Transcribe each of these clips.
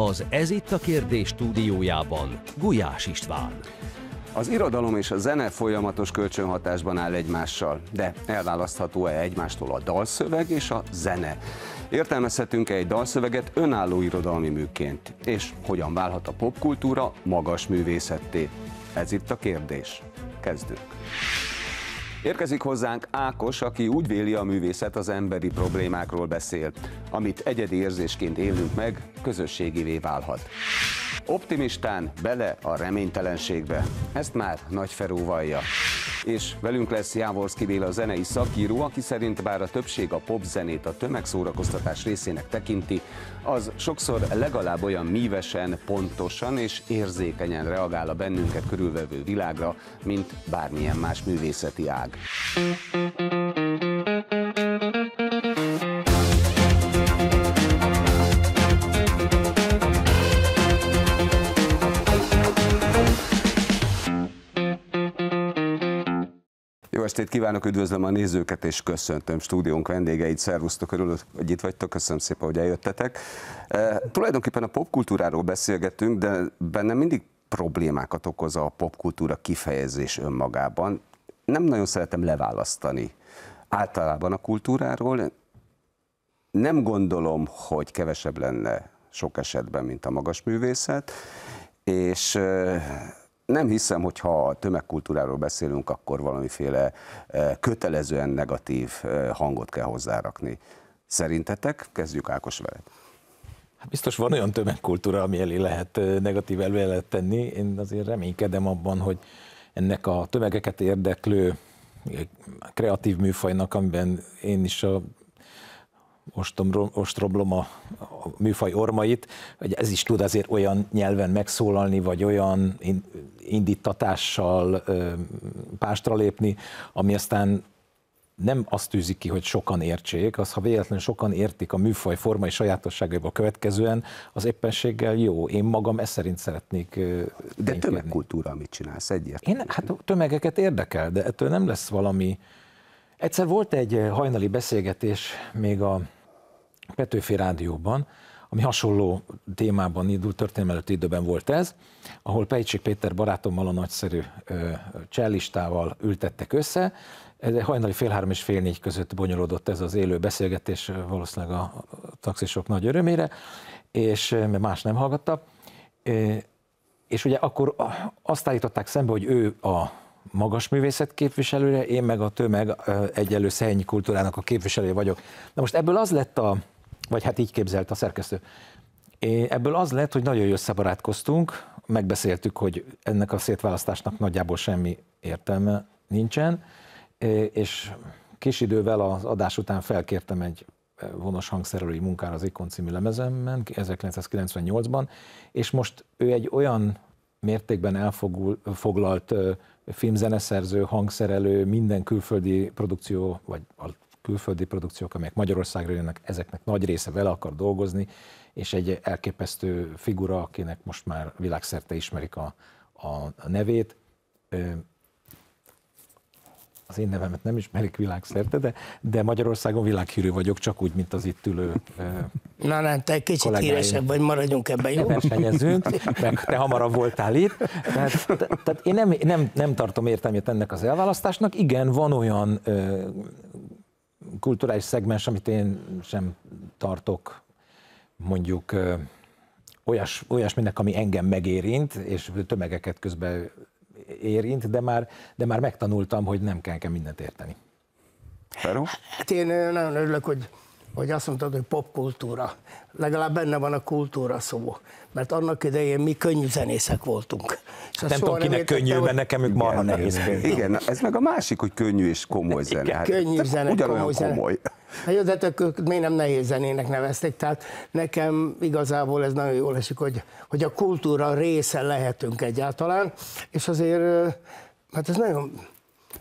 Az Ez itt a kérdés stúdiójában Gulyás István. Az irodalom és a zene folyamatos kölcsönhatásban áll egymással, de elválasztható-e egymástól a dalszöveg és a zene? Értelmezhetünk-e egy dalszöveget önálló irodalmi műként? És hogyan válhat a popkultúra magas művészetté? Ez itt a kérdés. Kezdünk! Érkezik hozzánk Ákos, aki úgy véli a művészet az emberi problémákról beszél. Amit egyedi érzésként élünk meg, közösségivé válhat. Optimistán bele a reménytelenségbe. Ezt már nagy vallja. És velünk lesz Jávorszki Béla a zenei szakíró, aki szerint bár a többség a popzenét a tömegszórakoztatás részének tekinti, az sokszor legalább olyan mívesen, pontosan és érzékenyen reagál a bennünket körülvevő világra, mint bármilyen más művészeti ág. estét kívánok, üdvözlöm a nézőket, és köszöntöm stúdiónk vendégeit, szervusztok, örülök, hogy itt vagytok, köszönöm szépen, hogy eljöttetek. E, tulajdonképpen a popkultúráról beszélgetünk, de benne mindig problémákat okoz a popkultúra kifejezés önmagában. Nem nagyon szeretem leválasztani általában a kultúráról. Nem gondolom, hogy kevesebb lenne sok esetben, mint a magas művészet, és eh, nem hiszem, hogy ha tömegkultúráról beszélünk, akkor valamiféle e, kötelezően negatív e, hangot kell hozzárakni. Szerintetek? Kezdjük Ákos veled. Hát biztos van olyan tömegkultúra, ami elé lehet e, negatív előjelet tenni. Én azért reménykedem abban, hogy ennek a tömegeket érdeklő kreatív műfajnak, amiben én is a ostrom, a, a műfaj ormait, hogy ez is tud azért olyan nyelven megszólalni, vagy olyan indítatással pástra lépni, ami aztán nem azt tűzi ki, hogy sokan értsék, az ha véletlenül sokan értik a műfaj formai sajátosságaiból következően, az éppenséggel jó. Én magam ezt szerint szeretnék De tömegkultúra mit csinálsz egyértelműen? Én, hát tömegeket érdekel, de ettől nem lesz valami... Egyszer volt egy hajnali beszélgetés még a Petőfi Rádióban, ami hasonló témában indult, történelmi előtti időben volt ez, ahol Pejcsik Péter barátommal a nagyszerű csellistával ültettek össze, hajnali fél három és fél négy között bonyolódott ez az élő beszélgetés valószínűleg a taxisok nagy örömére, és mert más nem hallgatta, és ugye akkor azt állították szembe, hogy ő a magas művészet képviselője, én meg a tömeg egyelő szennyi kultúrának a képviselője vagyok. Na most ebből az lett a vagy hát így képzelt a szerkesztő. Ebből az lett, hogy nagyon összebarátkoztunk, megbeszéltük, hogy ennek a szétválasztásnak nagyjából semmi értelme nincsen, és kis idővel az adás után felkértem egy e, vonos hangszerelői munkára az Ikon című lemezemben 1998-ban, és most ő egy olyan mértékben elfoglalt filmzeneszerző, hangszerelő, minden külföldi produkció, vagy külföldi produkciók, amelyek Magyarországra jönnek, ezeknek nagy része vele akar dolgozni, és egy elképesztő figura, akinek most már világszerte ismerik a, a, a nevét. Az én nevemet nem ismerik világszerte, de, de Magyarországon világhírű vagyok, csak úgy, mint az itt ülő Na, na, te kicsit kollégáim. híresebb vagy, maradjunk ebben, jó? Ne versenyezünk, meg te hamarabb voltál itt. Tehát, tehát én nem, nem, nem tartom értelmét ennek az elválasztásnak. Igen, van olyan kulturális szegmens, amit én sem tartok mondjuk olyas, olyasminek, ami engem megérint, és tömegeket közben érint, de már, de már megtanultam, hogy nem kell nekem mindent érteni. Hát én nagyon örülök, hogy vagy azt mondtad, hogy popkultúra. Legalább benne van a kultúra szó, mert annak idején mi könnyű zenészek voltunk. És nem tudom, kinek könnyű, mert nekem ők marha nehéz. Igen, na, ez meg a másik, hogy könnyű és komoly zene. Igen, hát, könnyű zene, ugyanolyan komoly. Zene. komoly. Hát jó, de tök, ők még nem nehéz zenének nevezték, tehát nekem igazából ez nagyon jól esik, hogy, hogy a kultúra része lehetünk egyáltalán, és azért, hát ez nagyon,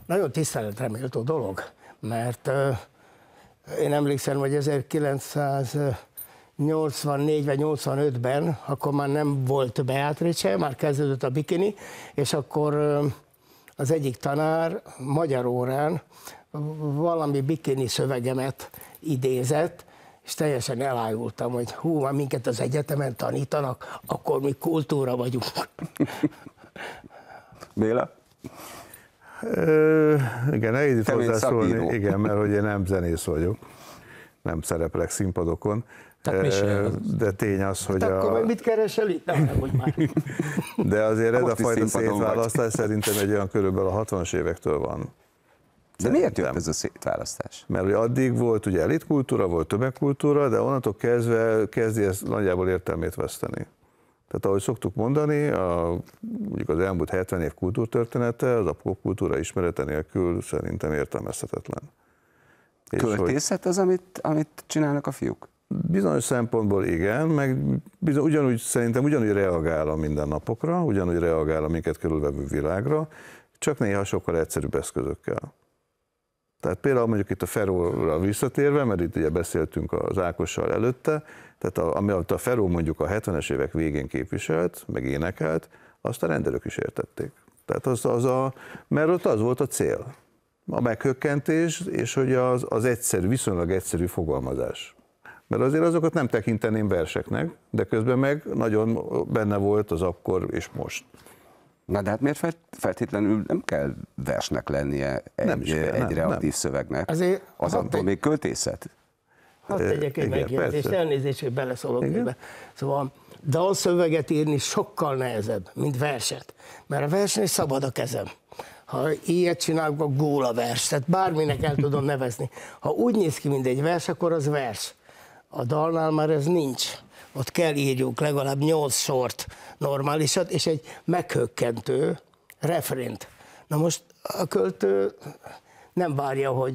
nagyon tiszteletreméltó dolog, mert uh, én emlékszem, hogy 1984 vagy 85-ben, akkor már nem volt Beatrice, már kezdődött a bikini, és akkor az egyik tanár magyar órán valami bikini szövegemet idézett, és teljesen elájultam, hogy hú, már minket az egyetemen tanítanak, akkor mi kultúra vagyunk. Béla? igen, nehéz itt hozzászólni, igen, mert hogy én nem zenész vagyok, nem szereplek színpadokon, de tény az, hogy hát akkor a... mit keresel itt? Nem, hogy már. De azért ez a fajta szétválasztás vagy. szerintem egy olyan körülbelül a 60-as évektől van. De miért jött ez a szétválasztás? Mert hogy addig volt ugye elitkultúra, volt tömegkultúra, de onnantól kezdve kezdi ez nagyjából értelmét veszteni. Tehát ahogy szoktuk mondani, a, mondjuk az elmúlt 70 év kultúrtörténete az a popkultúra ismerete nélkül szerintem értelmezhetetlen. Költészet az, amit, amit csinálnak a fiúk? Bizonyos szempontból igen, meg bizony, ugyanúgy szerintem ugyanúgy reagál a mindennapokra, ugyanúgy reagál a minket körülvevő világra, csak néha sokkal egyszerűbb eszközökkel. Tehát például mondjuk itt a Feróra visszatérve, mert itt ugye beszéltünk az Ákossal előtte, tehát a, ami a Feró mondjuk a 70-es évek végén képviselt, meg énekelt, azt a rendelők is értették. Tehát az, az a, mert ott az volt a cél, a meghökkentés, és hogy az, az egyszerű, viszonylag egyszerű fogalmazás. Mert azért azokat nem tekinteném verseknek, de közben meg nagyon benne volt az akkor és most. Na de hát miért feltétlenül nem kell versnek lennie egy, nem is kell, egy nem, reaktív nem. szövegnek? Azért, Az attól még költészet? Hát tegyek egy megjegyzést, elnézést, hogy beleszólok ebbe. Szóval dalszöveget írni sokkal nehezebb, mint verset. Mert a versen is szabad a kezem. Ha ilyet csinálok, a góla vers. Tehát bárminek el tudom nevezni. Ha úgy néz ki, mint egy vers, akkor az vers. A dalnál már ez nincs ott kell írjunk legalább nyolc sort normálisat, és egy meghökkentő refrént. Na most a költő nem várja, hogy...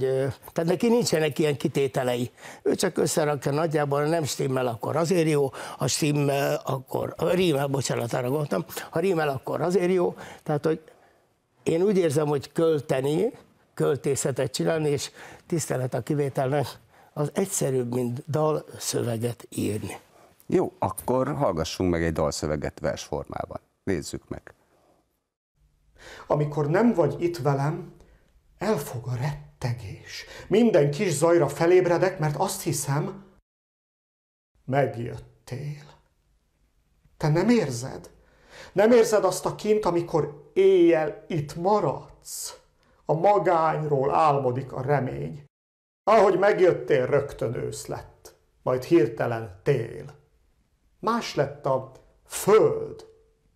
Tehát neki nincsenek ilyen kitételei. Ő csak összerakja nagyjából, ha nem stimmel, akkor azért jó, ha stimmel, akkor... A rímel, bocsánat, arra gondoltam. Ha rímel, akkor azért jó. Tehát, hogy én úgy érzem, hogy költeni, költészetet csinálni, és tisztelet a kivételnek, az egyszerűbb, mint dal szöveget írni. Jó, akkor hallgassunk meg egy dalszöveget versformában. Nézzük meg. Amikor nem vagy itt velem, elfog a rettegés. Minden kis zajra felébredek, mert azt hiszem, megjöttél. Te nem érzed? Nem érzed azt a kint, amikor éjjel itt maradsz? A magányról álmodik a remény. Ahogy megjöttél, rögtön ősz lett, majd hirtelen tél más lett a föld,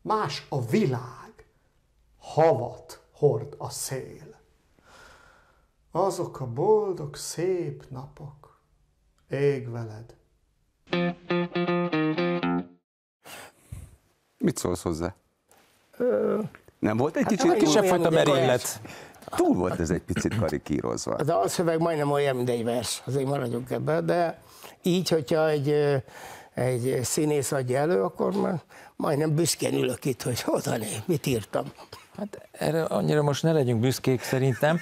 más a világ, havat hord a szél. Azok a boldog, szép napok, ég veled. Mit szólsz hozzá? Ö... Nem volt egy hát kisebb fajta merénylet? Túl volt ez egy picit karikírozva. De hát a szöveg majdnem olyan, mint egy vers, azért maradjunk ebben, de így, hogyha egy egy színész adja elő, akkor már majdnem büszkén ülök itt, hogy né, mit írtam. Hát erre annyira most ne legyünk büszkék szerintem,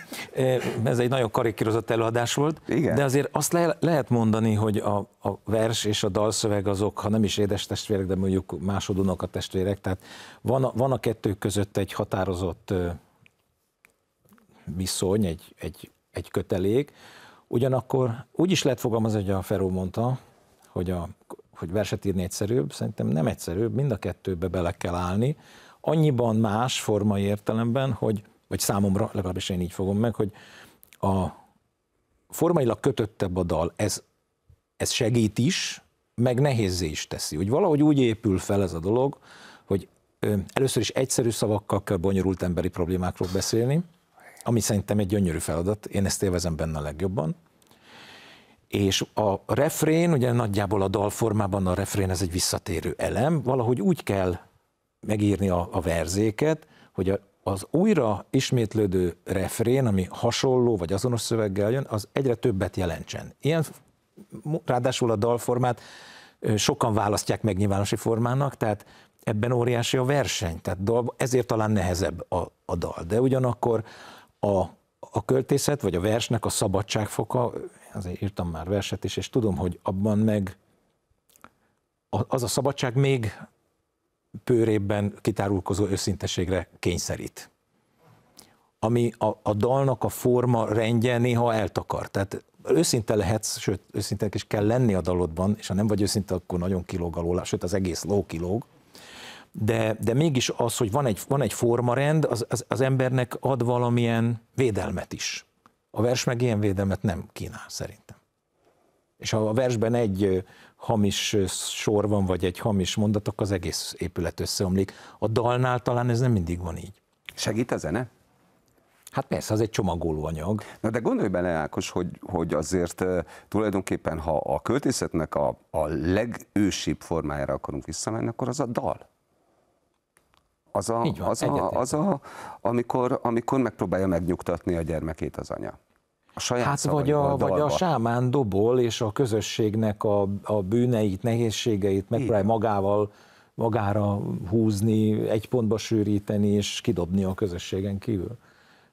ez egy nagyon karikírozott előadás volt, Igen. de azért azt le- lehet mondani, hogy a, a vers és a dalszöveg azok, ha nem is édes testvérek, de mondjuk másodunok a testvérek, tehát van a, van a kettő között egy határozott viszony, egy, egy, egy kötelék, ugyanakkor úgy is lehet fogalmazni, hogy a Feró mondta, hogy a hogy verset írni egyszerűbb, szerintem nem egyszerűbb, mind a kettőbe bele kell állni. Annyiban más formai értelemben, hogy, vagy számomra, legalábbis én így fogom meg, hogy a formailag kötöttebb a dal, ez, ez segít is, meg nehézé is teszi. Úgy valahogy úgy épül fel ez a dolog, hogy először is egyszerű szavakkal kell bonyolult emberi problémákról beszélni, ami szerintem egy gyönyörű feladat, én ezt élvezem benne a legjobban és a refrén, ugye nagyjából a dalformában a refrén ez egy visszatérő elem, valahogy úgy kell megírni a, a verzéket, hogy a, az újra ismétlődő refrén, ami hasonló vagy azonos szöveggel jön, az egyre többet jelentsen. Ilyen, ráadásul a dalformát sokan választják meg nyilvánosi formának, tehát ebben óriási a verseny, tehát dal, ezért talán nehezebb a, a dal. De ugyanakkor a, a költészet vagy a versnek a szabadságfoka azért írtam már verset is, és tudom, hogy abban meg az a szabadság még pőrében kitárulkozó őszinteségre kényszerít. Ami a, a dalnak a forma rendje néha eltakar. Tehát őszinte lehetsz, sőt, őszintenek is kell lenni a dalodban, és ha nem vagy őszinte, akkor nagyon kilóg alól, sőt, az egész ló kilóg. De, de mégis az, hogy van egy, van egy formarend, az, az, az embernek ad valamilyen védelmet is. A vers meg ilyen védelmet nem kínál szerintem. És ha a versben egy hamis sor van, vagy egy hamis mondat, akkor az egész épület összeomlik. A dalnál talán ez nem mindig van így. Segít a zene? Hát persze, az egy csomagoló anyag. Na de gondolj bele, Ákos, hogy, hogy azért tulajdonképpen, ha a költészetnek a, a legősibb formájára akarunk visszamenni, akkor az a dal az a, van, az a, az a amikor, amikor megpróbálja megnyugtatni a gyermekét az anya. A saját hát vagy a, vagy a sámán dobol, és a közösségnek a, a bűneit, nehézségeit megpróbálja magával magára húzni, egy pontba sűríteni, és kidobni a közösségen kívül.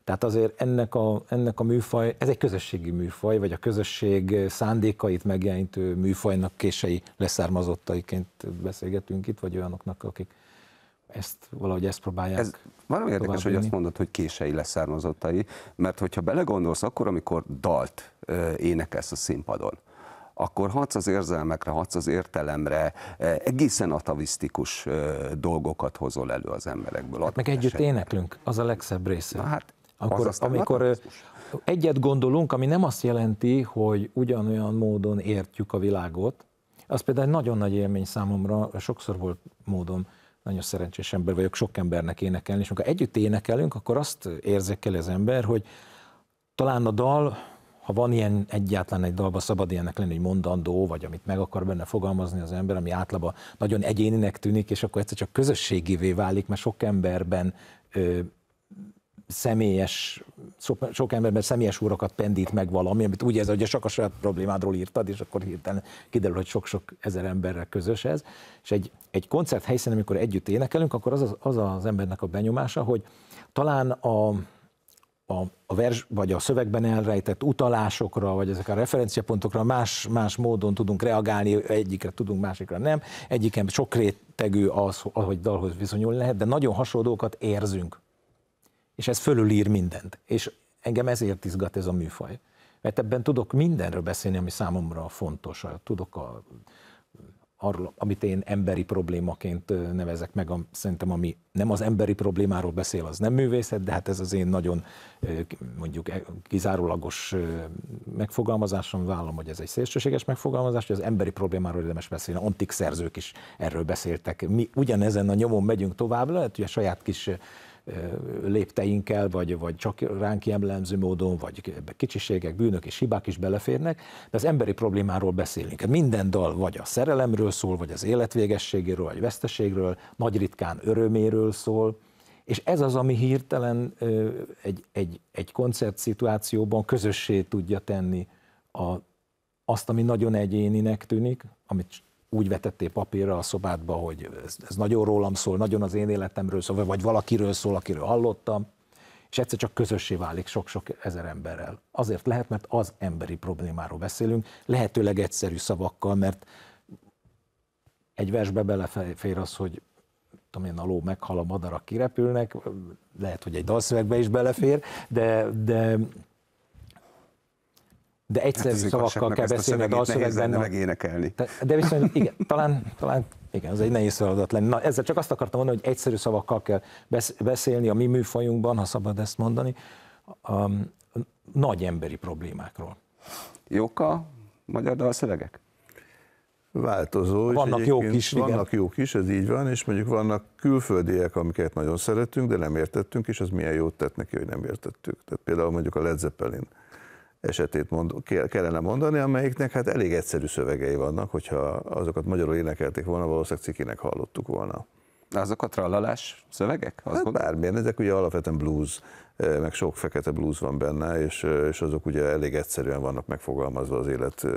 Tehát azért ennek a, ennek a műfaj, ez egy közösségi műfaj, vagy a közösség szándékait megjelentő műfajnak kései leszármazottaiként beszélgetünk itt, vagy olyanoknak, akik ezt valahogy ezt próbálják. Ez valami érdekes, vinni. hogy azt mondod, hogy kései leszármazottai, mert hogyha belegondolsz, akkor, amikor dalt énekelsz a színpadon, akkor hadsz az érzelmekre, hadsz az értelemre, egészen atavisztikus dolgokat hozol elő az emberekből. Hát meg együtt éneklünk, az a legszebb része. Na hát, akkor, az amikor atavizmus. egyet gondolunk, ami nem azt jelenti, hogy ugyanolyan módon értjük a világot, az például egy nagyon nagy élmény számomra, sokszor volt módom nagyon szerencsés ember vagyok, sok embernek énekelni, és amikor együtt énekelünk, akkor azt érzékel az ember, hogy talán a dal, ha van ilyen egyáltalán egy dalba szabad ilyenek lenni, hogy mondandó, vagy amit meg akar benne fogalmazni az ember, ami általában nagyon egyéninek tűnik, és akkor egyszer csak közösségivé válik, mert sok emberben személyes, sok, emberben személyes úrakat pendít meg valami, amit úgy ez, hogy csak a saját problémádról írtad, és akkor hirtelen kiderül, hogy sok-sok ezer emberrel közös ez. És egy, egy koncert helyszínen, amikor együtt énekelünk, akkor az az, az, az embernek a benyomása, hogy talán a, a, a vers, vagy a szövegben elrejtett utalásokra, vagy ezek a referenciapontokra más, más módon tudunk reagálni, egyikre tudunk, másikra nem. Egyiken rétegű az, ahogy dalhoz viszonyul lehet, de nagyon hasonlókat érzünk és ez fölülír mindent. És engem ezért izgat ez a műfaj. Mert ebben tudok mindenről beszélni, ami számomra fontos. Tudok a, arról, amit én emberi problémaként nevezek meg, a, szerintem ami nem az emberi problémáról beszél, az nem művészet, de hát ez az én nagyon mondjuk e- kizárólagos megfogalmazásom, vállom, hogy ez egy szélsőséges megfogalmazás, hogy az emberi problémáról érdemes beszélni, antik szerzők is erről beszéltek. Mi ugyanezen a nyomon megyünk tovább, lehet, hogy a saját kis lépteinkkel, vagy, vagy csak ránk jellemző módon, vagy kicsiségek, bűnök és hibák is beleférnek, de az emberi problémáról beszélünk. Hát minden dal vagy a szerelemről szól, vagy az életvégességéről, vagy veszteségről, nagy ritkán öröméről szól, és ez az, ami hirtelen egy, egy, egy koncertszituációban közössé tudja tenni a, azt, ami nagyon egyéninek tűnik, amit úgy vetettél papírra a szobádba, hogy ez, ez nagyon rólam szól, nagyon az én életemről szól, vagy valakiről szól, akiről hallottam, és egyszer csak közössé válik sok-sok ezer emberrel. Azért lehet, mert az emberi problémáról beszélünk, lehetőleg egyszerű szavakkal, mert egy versbe belefér az, hogy tudom én, a ló meghal, a madarak kirepülnek, lehet, hogy egy dalszövegbe is belefér, de, de de egyszerű hát szavakkal kell beszélned a szövegben. benne... megénekelni. De, de viszont igen, talán, talán igen, ez egy nehéz feladat lenne. Na, ezzel csak azt akartam mondani, hogy egyszerű szavakkal kell beszélni a mi műfajunkban, ha szabad ezt mondani, a, um, nagy emberi problémákról. Jók a magyar dalszövegek? Változó. Vannak jók is. Vannak jók is, ez így van, és mondjuk vannak külföldiek, amiket nagyon szeretünk, de nem értettünk, és az milyen jót tett neki, hogy nem értettük. Tehát például mondjuk a Led Zeppelin esetét mond, kellene mondani, amelyiknek hát elég egyszerű szövegei vannak, hogyha azokat magyarul énekelték volna, valószínűleg cikinek hallottuk volna. Azok a trallalás szövegek? Az hát bármilyen, ezek ugye alapvetően blues, eh, meg sok fekete blues van benne, és, eh, és azok ugye elég egyszerűen vannak megfogalmazva az élet eh,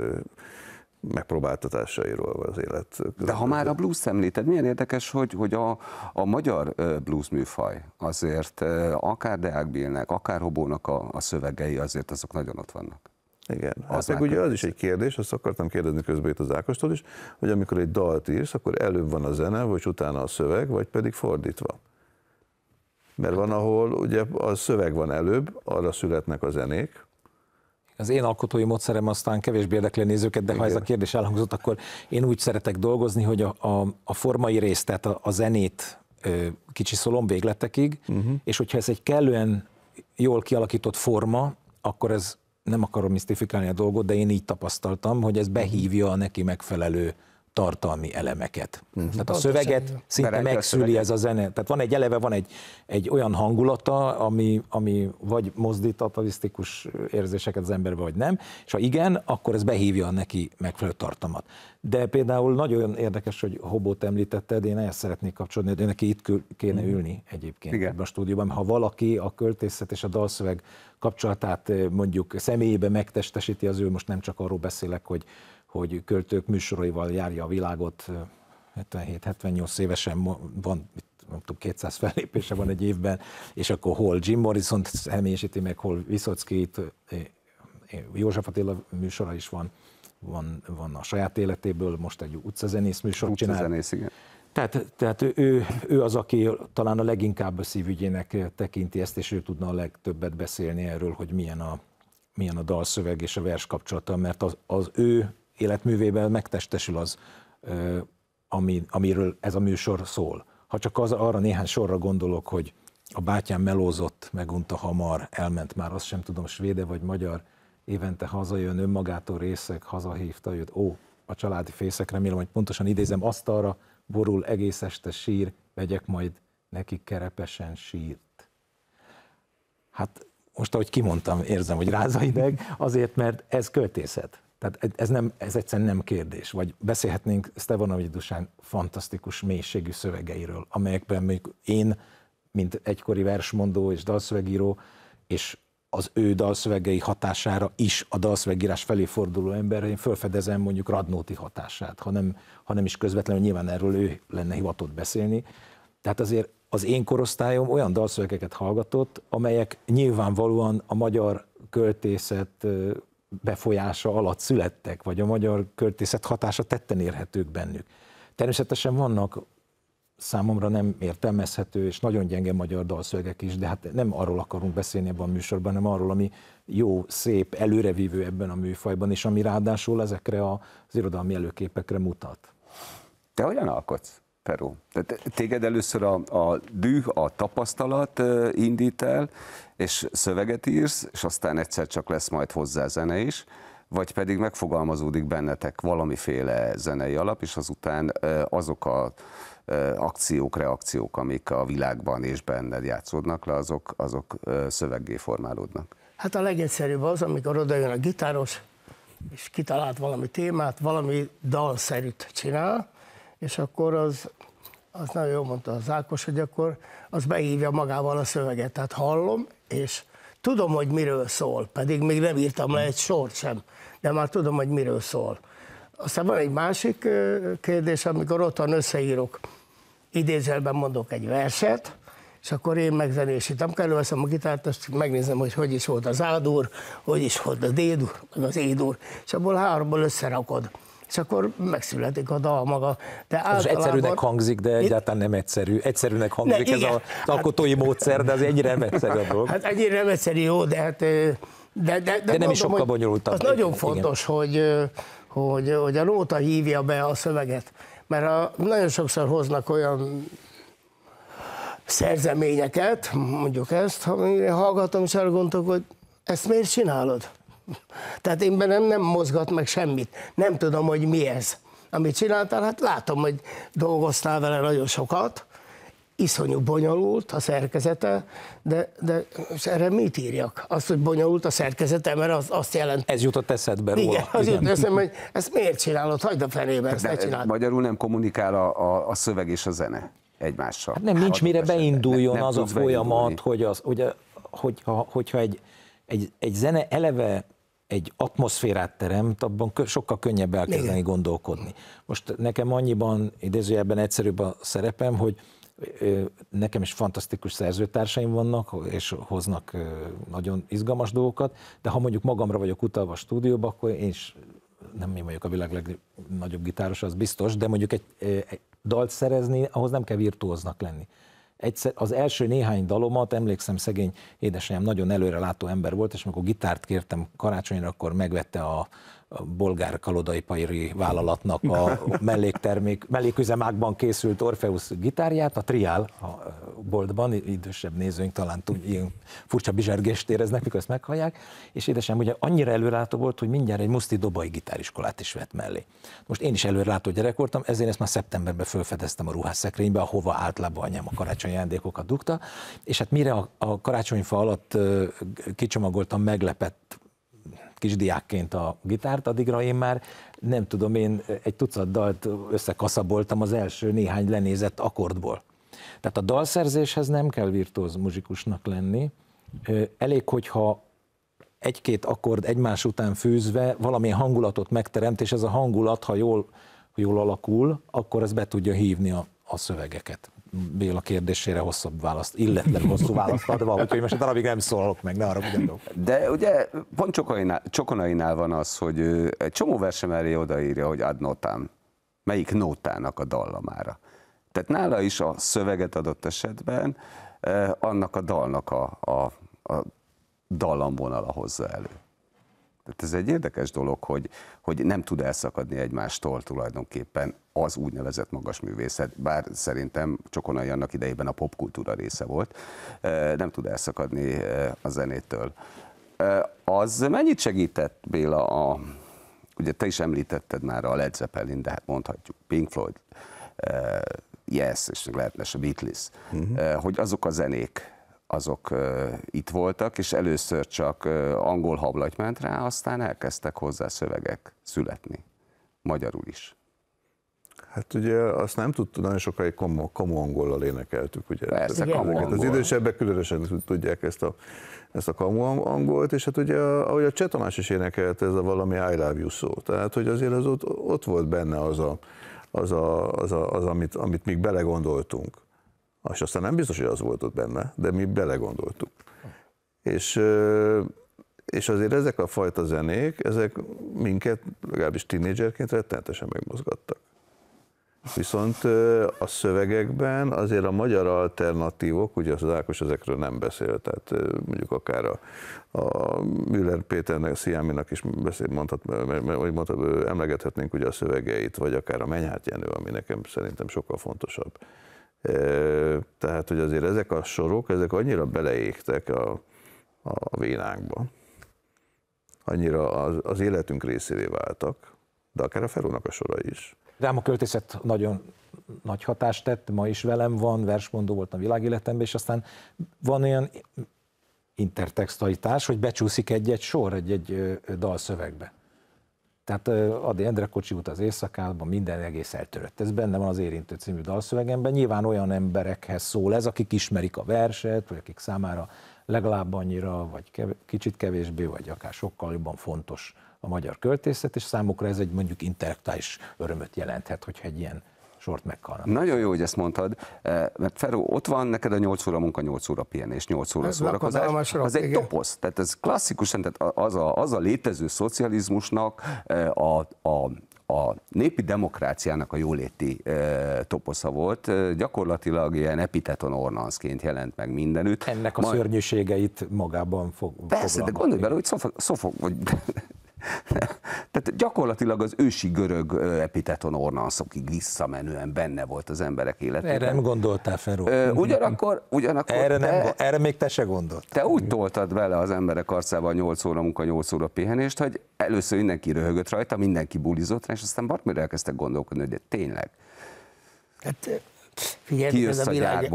megpróbáltatásairól az élet. Között. De ha már a blues említed, milyen érdekes, hogy, hogy a, a magyar blues műfaj azért akár Deák Bill-nek, akár Hobónak a, a szövegei azért azok nagyon ott vannak. Igen. Az hát meg ugye az is egy kérdés, azt akartam kérdezni közben itt az Ákostól is, hogy amikor egy dalt írsz, akkor előbb van a zene, vagy utána a szöveg, vagy pedig fordítva. Mert van, ahol ugye a szöveg van előbb, arra születnek a zenék, az én alkotói módszerem aztán kevésbé érdekli a nézőket, de Igen. ha ez a kérdés elhangzott, akkor én úgy szeretek dolgozni, hogy a, a, a formai részt, tehát a, a zenét szolom végletekig, uh-huh. és hogyha ez egy kellően jól kialakított forma, akkor ez nem akarom misztifikálni a dolgot, de én így tapasztaltam, hogy ez mhm. behívja a neki megfelelő tartalmi elemeket. Uh-huh. Tehát a szöveget szinte megszüli ez a zene. Tehát van egy eleve, van egy, egy olyan hangulata, ami, ami vagy mozdít atavisztikus érzéseket az emberbe, vagy nem, és ha igen, akkor ez behívja neki megfelelő tartalmat. De például nagyon érdekes, hogy Hobót említetted, én ezt szeretnék kapcsolni, de neki itt kéne mhm. ülni egyébként igen. ebben a stúdióban. Ha valaki a költészet és a dalszöveg kapcsolatát eh, mondjuk személyébe megtestesíti, az ő most nem csak arról beszélek, hogy hogy költők műsoraival járja a világot, 77-78 évesen van, nem tudom, 200 fellépése van egy évben, és akkor hol Jim morrison személyesíti meg, hol wisocki József Attila műsora is van, van, van a saját életéből, most egy utcazenész műsor csinál. Utcazenész, igen. Tehát, tehát ő, ő az, aki talán a leginkább a szívügyének tekinti ezt, és ő tudna a legtöbbet beszélni erről, hogy milyen a, milyen a dalszöveg és a vers kapcsolata, mert az, az ő életművében megtestesül az, ami, amiről ez a műsor szól. Ha csak az, arra néhány sorra gondolok, hogy a bátyám melózott, megunta hamar, elment már, azt sem tudom, svéde vagy magyar, évente hazajön, önmagától részek, hazahívta jött, ó, a családi fészek, remélem, hogy pontosan idézem, asztalra borul egész este sír, vegyek majd neki kerepesen sírt. Hát most, ahogy kimondtam, érzem, hogy rázza ideg, azért, mert ez költészet. Tehát ez, nem, ez egyszerűen nem kérdés. Vagy beszélhetnénk Stevanovics Dusán fantasztikus mélységű szövegeiről, amelyekben még én, mint egykori versmondó és dalszövegíró, és az ő dalszövegei hatására is a dalszövegírás felé forduló emberre én felfedezem mondjuk Radnóti hatását, hanem, hanem is közvetlenül nyilván erről ő lenne hivatott beszélni. Tehát azért az én korosztályom olyan dalszövegeket hallgatott, amelyek nyilvánvalóan a magyar költészet befolyása alatt születtek, vagy a magyar költészet hatása tetten érhetők bennük. Természetesen vannak számomra nem értelmezhető és nagyon gyenge magyar dalszövegek is, de hát nem arról akarunk beszélni ebben a műsorban, hanem arról, ami jó, szép, előrevívő ebben a műfajban, és ami ráadásul ezekre az irodalmi előképekre mutat. Te hogyan alkotsz? Peró. Tehát téged először a, a düh, a tapasztalat indít el, és szöveget írsz, és aztán egyszer csak lesz majd hozzá zene is, vagy pedig megfogalmazódik bennetek valamiféle zenei alap, és azután azok a akciók, reakciók, amik a világban és benned játszódnak le, azok, azok szöveggé formálódnak. Hát a legegyszerűbb az, amikor odajön a gitáros, és kitalált valami témát, valami dalszerűt csinál, és akkor az, az nagyon jól mondta az Ákos, hogy akkor az beívja magával a szöveget. Tehát hallom, és tudom, hogy miről szól, pedig még nem írtam le egy sort sem, de már tudom, hogy miről szól. Aztán van egy másik kérdés, amikor otthon összeírok, idézelben mondok egy verset, és akkor én megzenésítem, előveszem a gitárt, azt megnézem, hogy hogy is volt az ádúr, hogy is volt a dédúr, meg az édúr, és abból háromból összerakod és akkor megszületik a dal maga. De általában... Most egyszerűnek hangzik, de egyáltalán nem egyszerű. Egyszerűnek hangzik ne, ez az hát- alkotói hát, módszer, de az ennyire nem egyszerű a dolog. Hát ennyire nem egyszerű, jó, de hát... De, de, de, de nem mondom, is sokkal bonyolultabb. Az nagyon fontos, hogy, hogy, hogy a nóta hívja be a szöveget, mert a, nagyon sokszor hoznak olyan szerzeményeket, mondjuk ezt, ha hallgatom, és elgondolok, hogy ezt miért csinálod? Tehát én bennem nem mozgat meg semmit. Nem tudom, hogy mi ez, amit csináltál. Hát látom, hogy dolgoztál vele nagyon sokat, iszonyú bonyolult a szerkezete, de, de erre mit írjak? Azt, hogy bonyolult a szerkezete, mert az, azt jelenti. Ez jutott eszedbe róla. Igen, az igen. jut eszembe, hogy ezt miért csinálod, hagyd a fenébe, ezt de ne csinálod. Magyarul nem kommunikál a, a, a szöveg és a zene egymással. Hát nem, nincs mire esetben. beinduljon nem, nem az a folyamat, beindulni. hogy, az, hogy, a, hogy ha, hogyha egy, egy, egy zene eleve egy atmoszférát teremt, abban sokkal könnyebb elkezdeni Igen. gondolkodni. Most nekem annyiban, idézőjelben egyszerűbb a szerepem, hogy nekem is fantasztikus szerzőtársaim vannak, és hoznak nagyon izgalmas dolgokat, de ha mondjuk magamra vagyok utalva a stúdióba, akkor én is nem mi vagyok a világ legnagyobb gitáros, az biztos, de mondjuk egy, egy dalt szerezni, ahhoz nem kell virtuóznak lenni egyszer, az első néhány dalomat, emlékszem szegény édesanyám nagyon előrelátó ember volt, és amikor gitárt kértem karácsonyra, akkor megvette a, a bolgár kalodaipairi vállalatnak a melléktermék, melléküzemákban készült Orpheus gitárját, a Triál a boltban, idősebb nézőink talán tud, ilyen furcsa bizsergést éreznek, mikor ezt meghallják, és édesem ugye annyira előrelátó volt, hogy mindjárt egy muszti dobai gitáriskolát is vett mellé. Most én is előrelátó gyerek voltam, ezért ezt már szeptemberben felfedeztem a ruhásszekrénybe, ahova általában anyám a karácsonyi ajándékokat dugta, és hát mire a, a karácsonyfa alatt kicsomagoltam meglepett kisdiákként a gitárt, addigra én már nem tudom, én egy tucat dalt összekaszaboltam az első néhány lenézett akkordból. Tehát a dalszerzéshez nem kell virtuóz muzsikusnak lenni, elég, hogyha egy-két akkord egymás után fűzve valamilyen hangulatot megteremt, és ez a hangulat, ha jól, jól alakul, akkor ez be tudja hívni a, a szövegeket. Béla kérdésére hosszabb választ, illetve hosszú választ adva, úgyhogy most darabig nem szólok meg, ne arra gondolok. De ugye pont Csokonainál, Csokonainál van az, hogy egy csomó versem elé odaírja, hogy ad notám, melyik notának a dallamára. Tehát nála is a szöveget adott esetben annak a dalnak a, a, a dallamvonala hozza elő ez egy érdekes dolog, hogy, hogy nem tud elszakadni egymástól tulajdonképpen az úgynevezett magas művészet, bár szerintem Csokonai annak idejében a popkultúra része volt, nem tud elszakadni a zenétől. Az mennyit segített Béla a, ugye te is említetted már a Led Zeppelin, de hát mondhatjuk Pink Floyd, Yes, és lehetne a Beatles, uh-huh. hogy azok a zenék, azok uh, itt voltak, és először csak uh, angol hablagy ment rá, aztán elkezdtek hozzá szövegek születni, magyarul is. Hát ugye azt nem tudtuk, nagyon sokáig kamu, kamu angollal énekeltük, ugye? Persze, ugye? kamu angol. Az idősebbek különösen tudják ezt a, ezt a kamu angolt, és hát ugye, ahogy a Cseh Tamás is énekelte, ez a valami I love you szó. Tehát, hogy azért az ott, ott volt benne az a, az, a, az, a, az amit, amit még belegondoltunk. És aztán nem biztos, hogy az volt ott benne, de mi belegondoltuk. És, és azért ezek a fajta zenék, ezek minket legalábbis tínédzserként rettenetesen megmozgattak. Viszont a szövegekben azért a magyar alternatívok, ugye az Ákos ezekről nem beszél, tehát mondjuk akár a, a Müller Péternek, Sziáminak is beszél, mondhat, vagy mondhat, emlegethetnénk ugye a szövegeit, vagy akár a Menyhárt Jenő, ami nekem szerintem sokkal fontosabb tehát, hogy azért ezek a sorok, ezek annyira beleégtek a, a vénánkba, annyira az, az életünk részévé váltak, de akár a Ferónak a sora is. Rám a költészet nagyon nagy hatást tett, ma is velem van, versmondó volt a világéletemben, és aztán van olyan intertextualitás, hogy becsúszik egy-egy sor egy-egy dalszövegbe. Tehát Adi Endre kocsi út az éjszakában, minden egész eltörött. Ez benne van az érintő című dalszövegemben. Nyilván olyan emberekhez szól ez, akik ismerik a verset, vagy akik számára legalább annyira, vagy kev kicsit kevésbé, vagy akár sokkal jobban fontos a magyar költészet, és számukra ez egy mondjuk intellektuális örömöt jelenthet, hogyha egy ilyen sort meghalnak. Nagyon jó, hogy ezt mondtad, eh, mert Feró, ott van neked a 8 óra munka, 8 óra pihenés, 8 óra ez szórakozás. Az egy toposz, tehát ez klasszikusan, tehát az a, az a létező szocializmusnak eh, a, a a népi demokráciának a jóléti e, toposza volt, e, gyakorlatilag ilyen epiteton ornanszként jelent meg mindenütt. Ennek a Majd... szörnyűségeit magában fog Persze, de gondolj bele, hogy szofok, szofok vagy Tehát gyakorlatilag az ősi görög epiteton ornanszokig visszamenően benne volt az emberek életében. Erre nem gondoltál fel róla. Ugyanakkor, ugyanakkor erre, te, erre még te se gondoltál. Te úgy toltad vele az emberek arcába a 8 óra munka, 8 óra pihenést, hogy először mindenki röhögött rajta, mindenki bulizott rá, és aztán bármire elkezdtek gondolkodni, hogy de tényleg. Hát, Hát, figyelj, ez a, világ,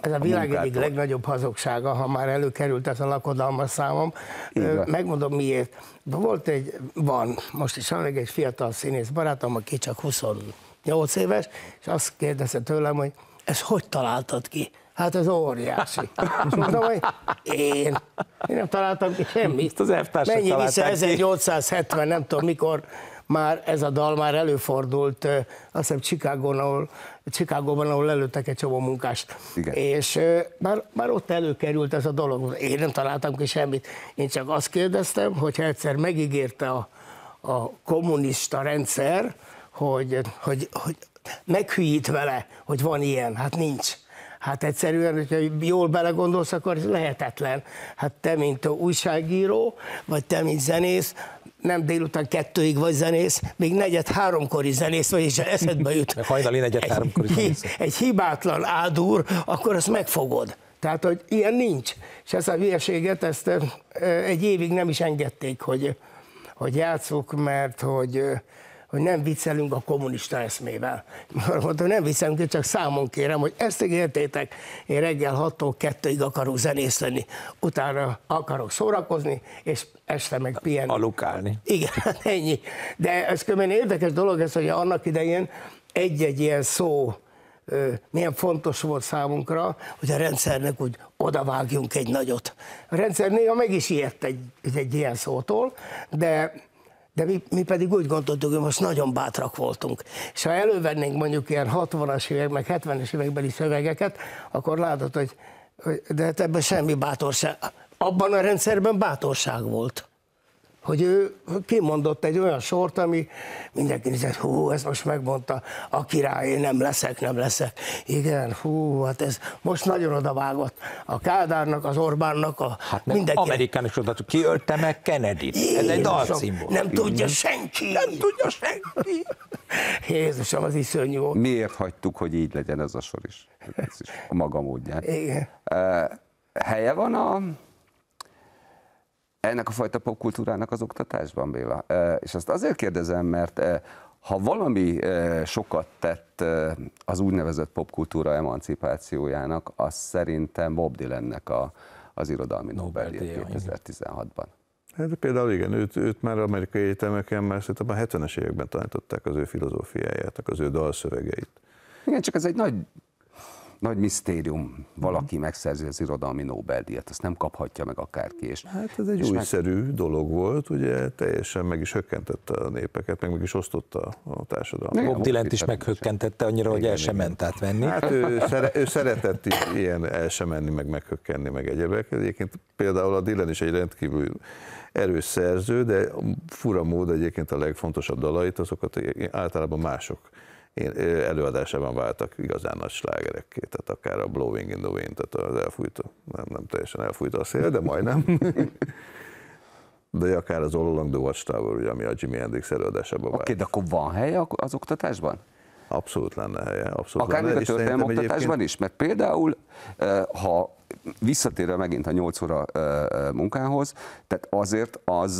ez a világ a egyik legnagyobb hazugsága, ha már előkerült ez a lakodalmas számom. Igen. Megmondom miért. De volt egy, van, most is van egy fiatal színész barátom, aki csak 28 éves, és azt kérdezte tőlem, hogy ezt hogy találtad ki? Hát ez óriási. És hogy én, én nem találtam ki semmit. Mennyi vissza 1870, nem tudom mikor már ez a dal már előfordult, azt hiszem Chicagóban, ahol, chicago ahol előttek egy csomó munkást. Igen. És már, már ott előkerült ez a dolog. Én nem találtam ki semmit. Én csak azt kérdeztem, hogyha egyszer megígérte a, a kommunista rendszer, hogy, hogy, hogy meghűjít vele, hogy van ilyen, hát nincs. Hát egyszerűen, hogyha jól belegondolsz, akkor ez lehetetlen. Hát te, mint újságíró, vagy te, mint zenész, nem délután kettőig vagy zenész, még negyed háromkori zenész vagy, és eszedbe jut. hajnali negyed egy, háromkori zenész. Egy hibátlan ádúr, akkor azt megfogod. Tehát, hogy ilyen nincs. És ezt a hülyeséget, ezt egy évig nem is engedték, hogy, hogy játszok, mert hogy hogy nem viccelünk a kommunista eszmével. hogy nem viccelünk, csak számon kérem, hogy ezt értétek, én reggel 6-tól 2-ig akarok zenész lenni, utána akarok szórakozni, és este meg pihenni. Alukálni. Igen, hát ennyi. De ez különben érdekes dolog ez, hogy annak idején egy-egy ilyen szó, milyen fontos volt számunkra, hogy a rendszernek úgy odavágjunk egy nagyot. A rendszer néha meg is ijedt egy, egy ilyen szótól, de de mi, mi pedig úgy gondoltuk, hogy most nagyon bátrak voltunk. És ha elővennénk mondjuk ilyen 60-as évek, meg 70-es évekbeli szövegeket, akkor látod, hogy, hogy de hát ebben semmi bátorság. Abban a rendszerben bátorság volt hogy ő kimondott egy olyan sort, ami mindenki nézett, hú, ez most megmondta a király, én nem leszek, nem leszek. Igen, hú, hát ez most nagyon odavágott a Kádárnak, az Orbánnak, a hát mindenki. Amerikán is oda, kiölte meg kennedy ez egy dal volt. Nem tudja senki. Nem tudja senki. Jézusom, az iszonyú Miért hagytuk, hogy így legyen ez a sor is? Ez is a maga módján. Igen. Eh, helye van a ennek a fajta popkultúrának az oktatásban, Béla. És azt azért kérdezem, mert ha valami sokat tett az úgynevezett popkultúra emancipációjának, az szerintem Bob Dylannek a, az irodalmi nobel 2016-ban. Hát például igen, őt, őt már amerikai egyetemeken már szerintem a 70-es években tanították az ő filozófiáját, az ő dalszövegeit. Igen, csak ez egy nagy nagy misztérium, valaki mm. megszerzi az irodalmi Nobel-díjat, azt nem kaphatja meg akárki. És, hát ez egy és újszerű meg... dolog volt, ugye teljesen meg is hökkentette a népeket, meg meg is osztotta a társadalmat. Bob dylan is meghökkentette annyira, igen, hogy el sem igen. ment átvenni. Hát ő, szere, ő szeretett ilyen el sem menni, meg meghökkenni, meg egyebek. Egyébként például a Dylan is egy rendkívül erős szerző, de fura mód egyébként a legfontosabb dalait, azokat általában mások előadásában váltak igazán nagy slágerekké, tehát akár a Blowing in the Wind, tehát az elfújta, nem, nem teljesen elfújta a szél, de majdnem. de akár az All Along the Watchtower, ugye, ami a Jimi Hendrix előadásában vált. Oké, okay, de akkor van hely az oktatásban? Abszolút lenne helye. Abszolút Akár lenne, még a történelmoktatásban is, mert például, eh, ha visszatérve megint a 8 óra eh, eh, munkához, tehát azért az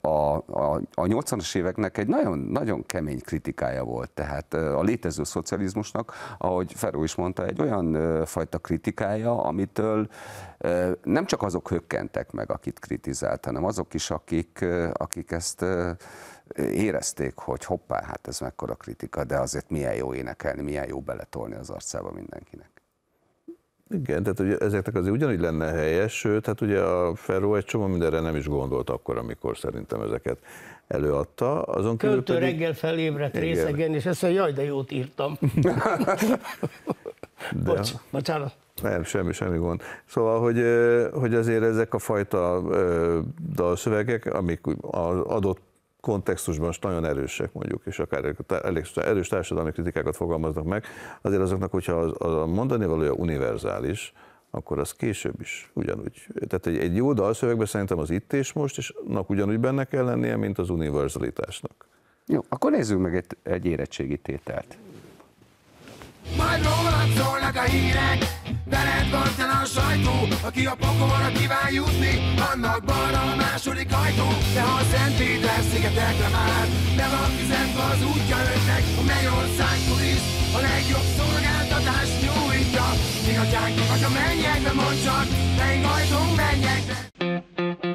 a, a, a 80-as éveknek egy nagyon, nagyon kemény kritikája volt. Tehát a létező szocializmusnak, ahogy Feró is mondta, egy olyan fajta kritikája, amitől nem csak azok hökkentek meg, akit kritizált, hanem azok is, akik, akik ezt érezték, hogy hoppá, hát ez mekkora kritika, de azért milyen jó énekelni, milyen jó beletolni az arcába mindenkinek. Igen, tehát ugye ezeknek azért ugyanúgy lenne helyes, sőt, hát ugye a Ferro egy csomó mindenre nem is gondolt akkor, amikor szerintem ezeket előadta. Azon Költő pedig... reggel felébredt igen. részegen, és ezt mondja, jaj, de jót írtam. de... Bocs, bocsánat. Nem, semmi, semmi gond. Szóval, hogy, hogy azért ezek a fajta dalszövegek, amik az adott kontextusban is nagyon erősek mondjuk, és akár elég erős társadalmi kritikákat fogalmaznak meg, azért azoknak, hogyha az, az a mondani valója univerzális, akkor az később is ugyanúgy. Tehát egy, egy jó dalszövegben szerintem az itt és most, és nap ugyanúgy benne kell lennie, mint az univerzalitásnak. Jó, akkor nézzük meg egy, egy érettségi tételt. Majd rólad szólnak a hírek Veled van a sajtó Aki a pokolra kíván jutni Annak balra a második ajtó De ha a Szent Péter szigetekre már De van fizetve az útja önnek A Magyarország turiszt A legjobb szolgáltatást nyújtja Mi atyánk vagy a mennyekbe mond csak Melyik ajtó be.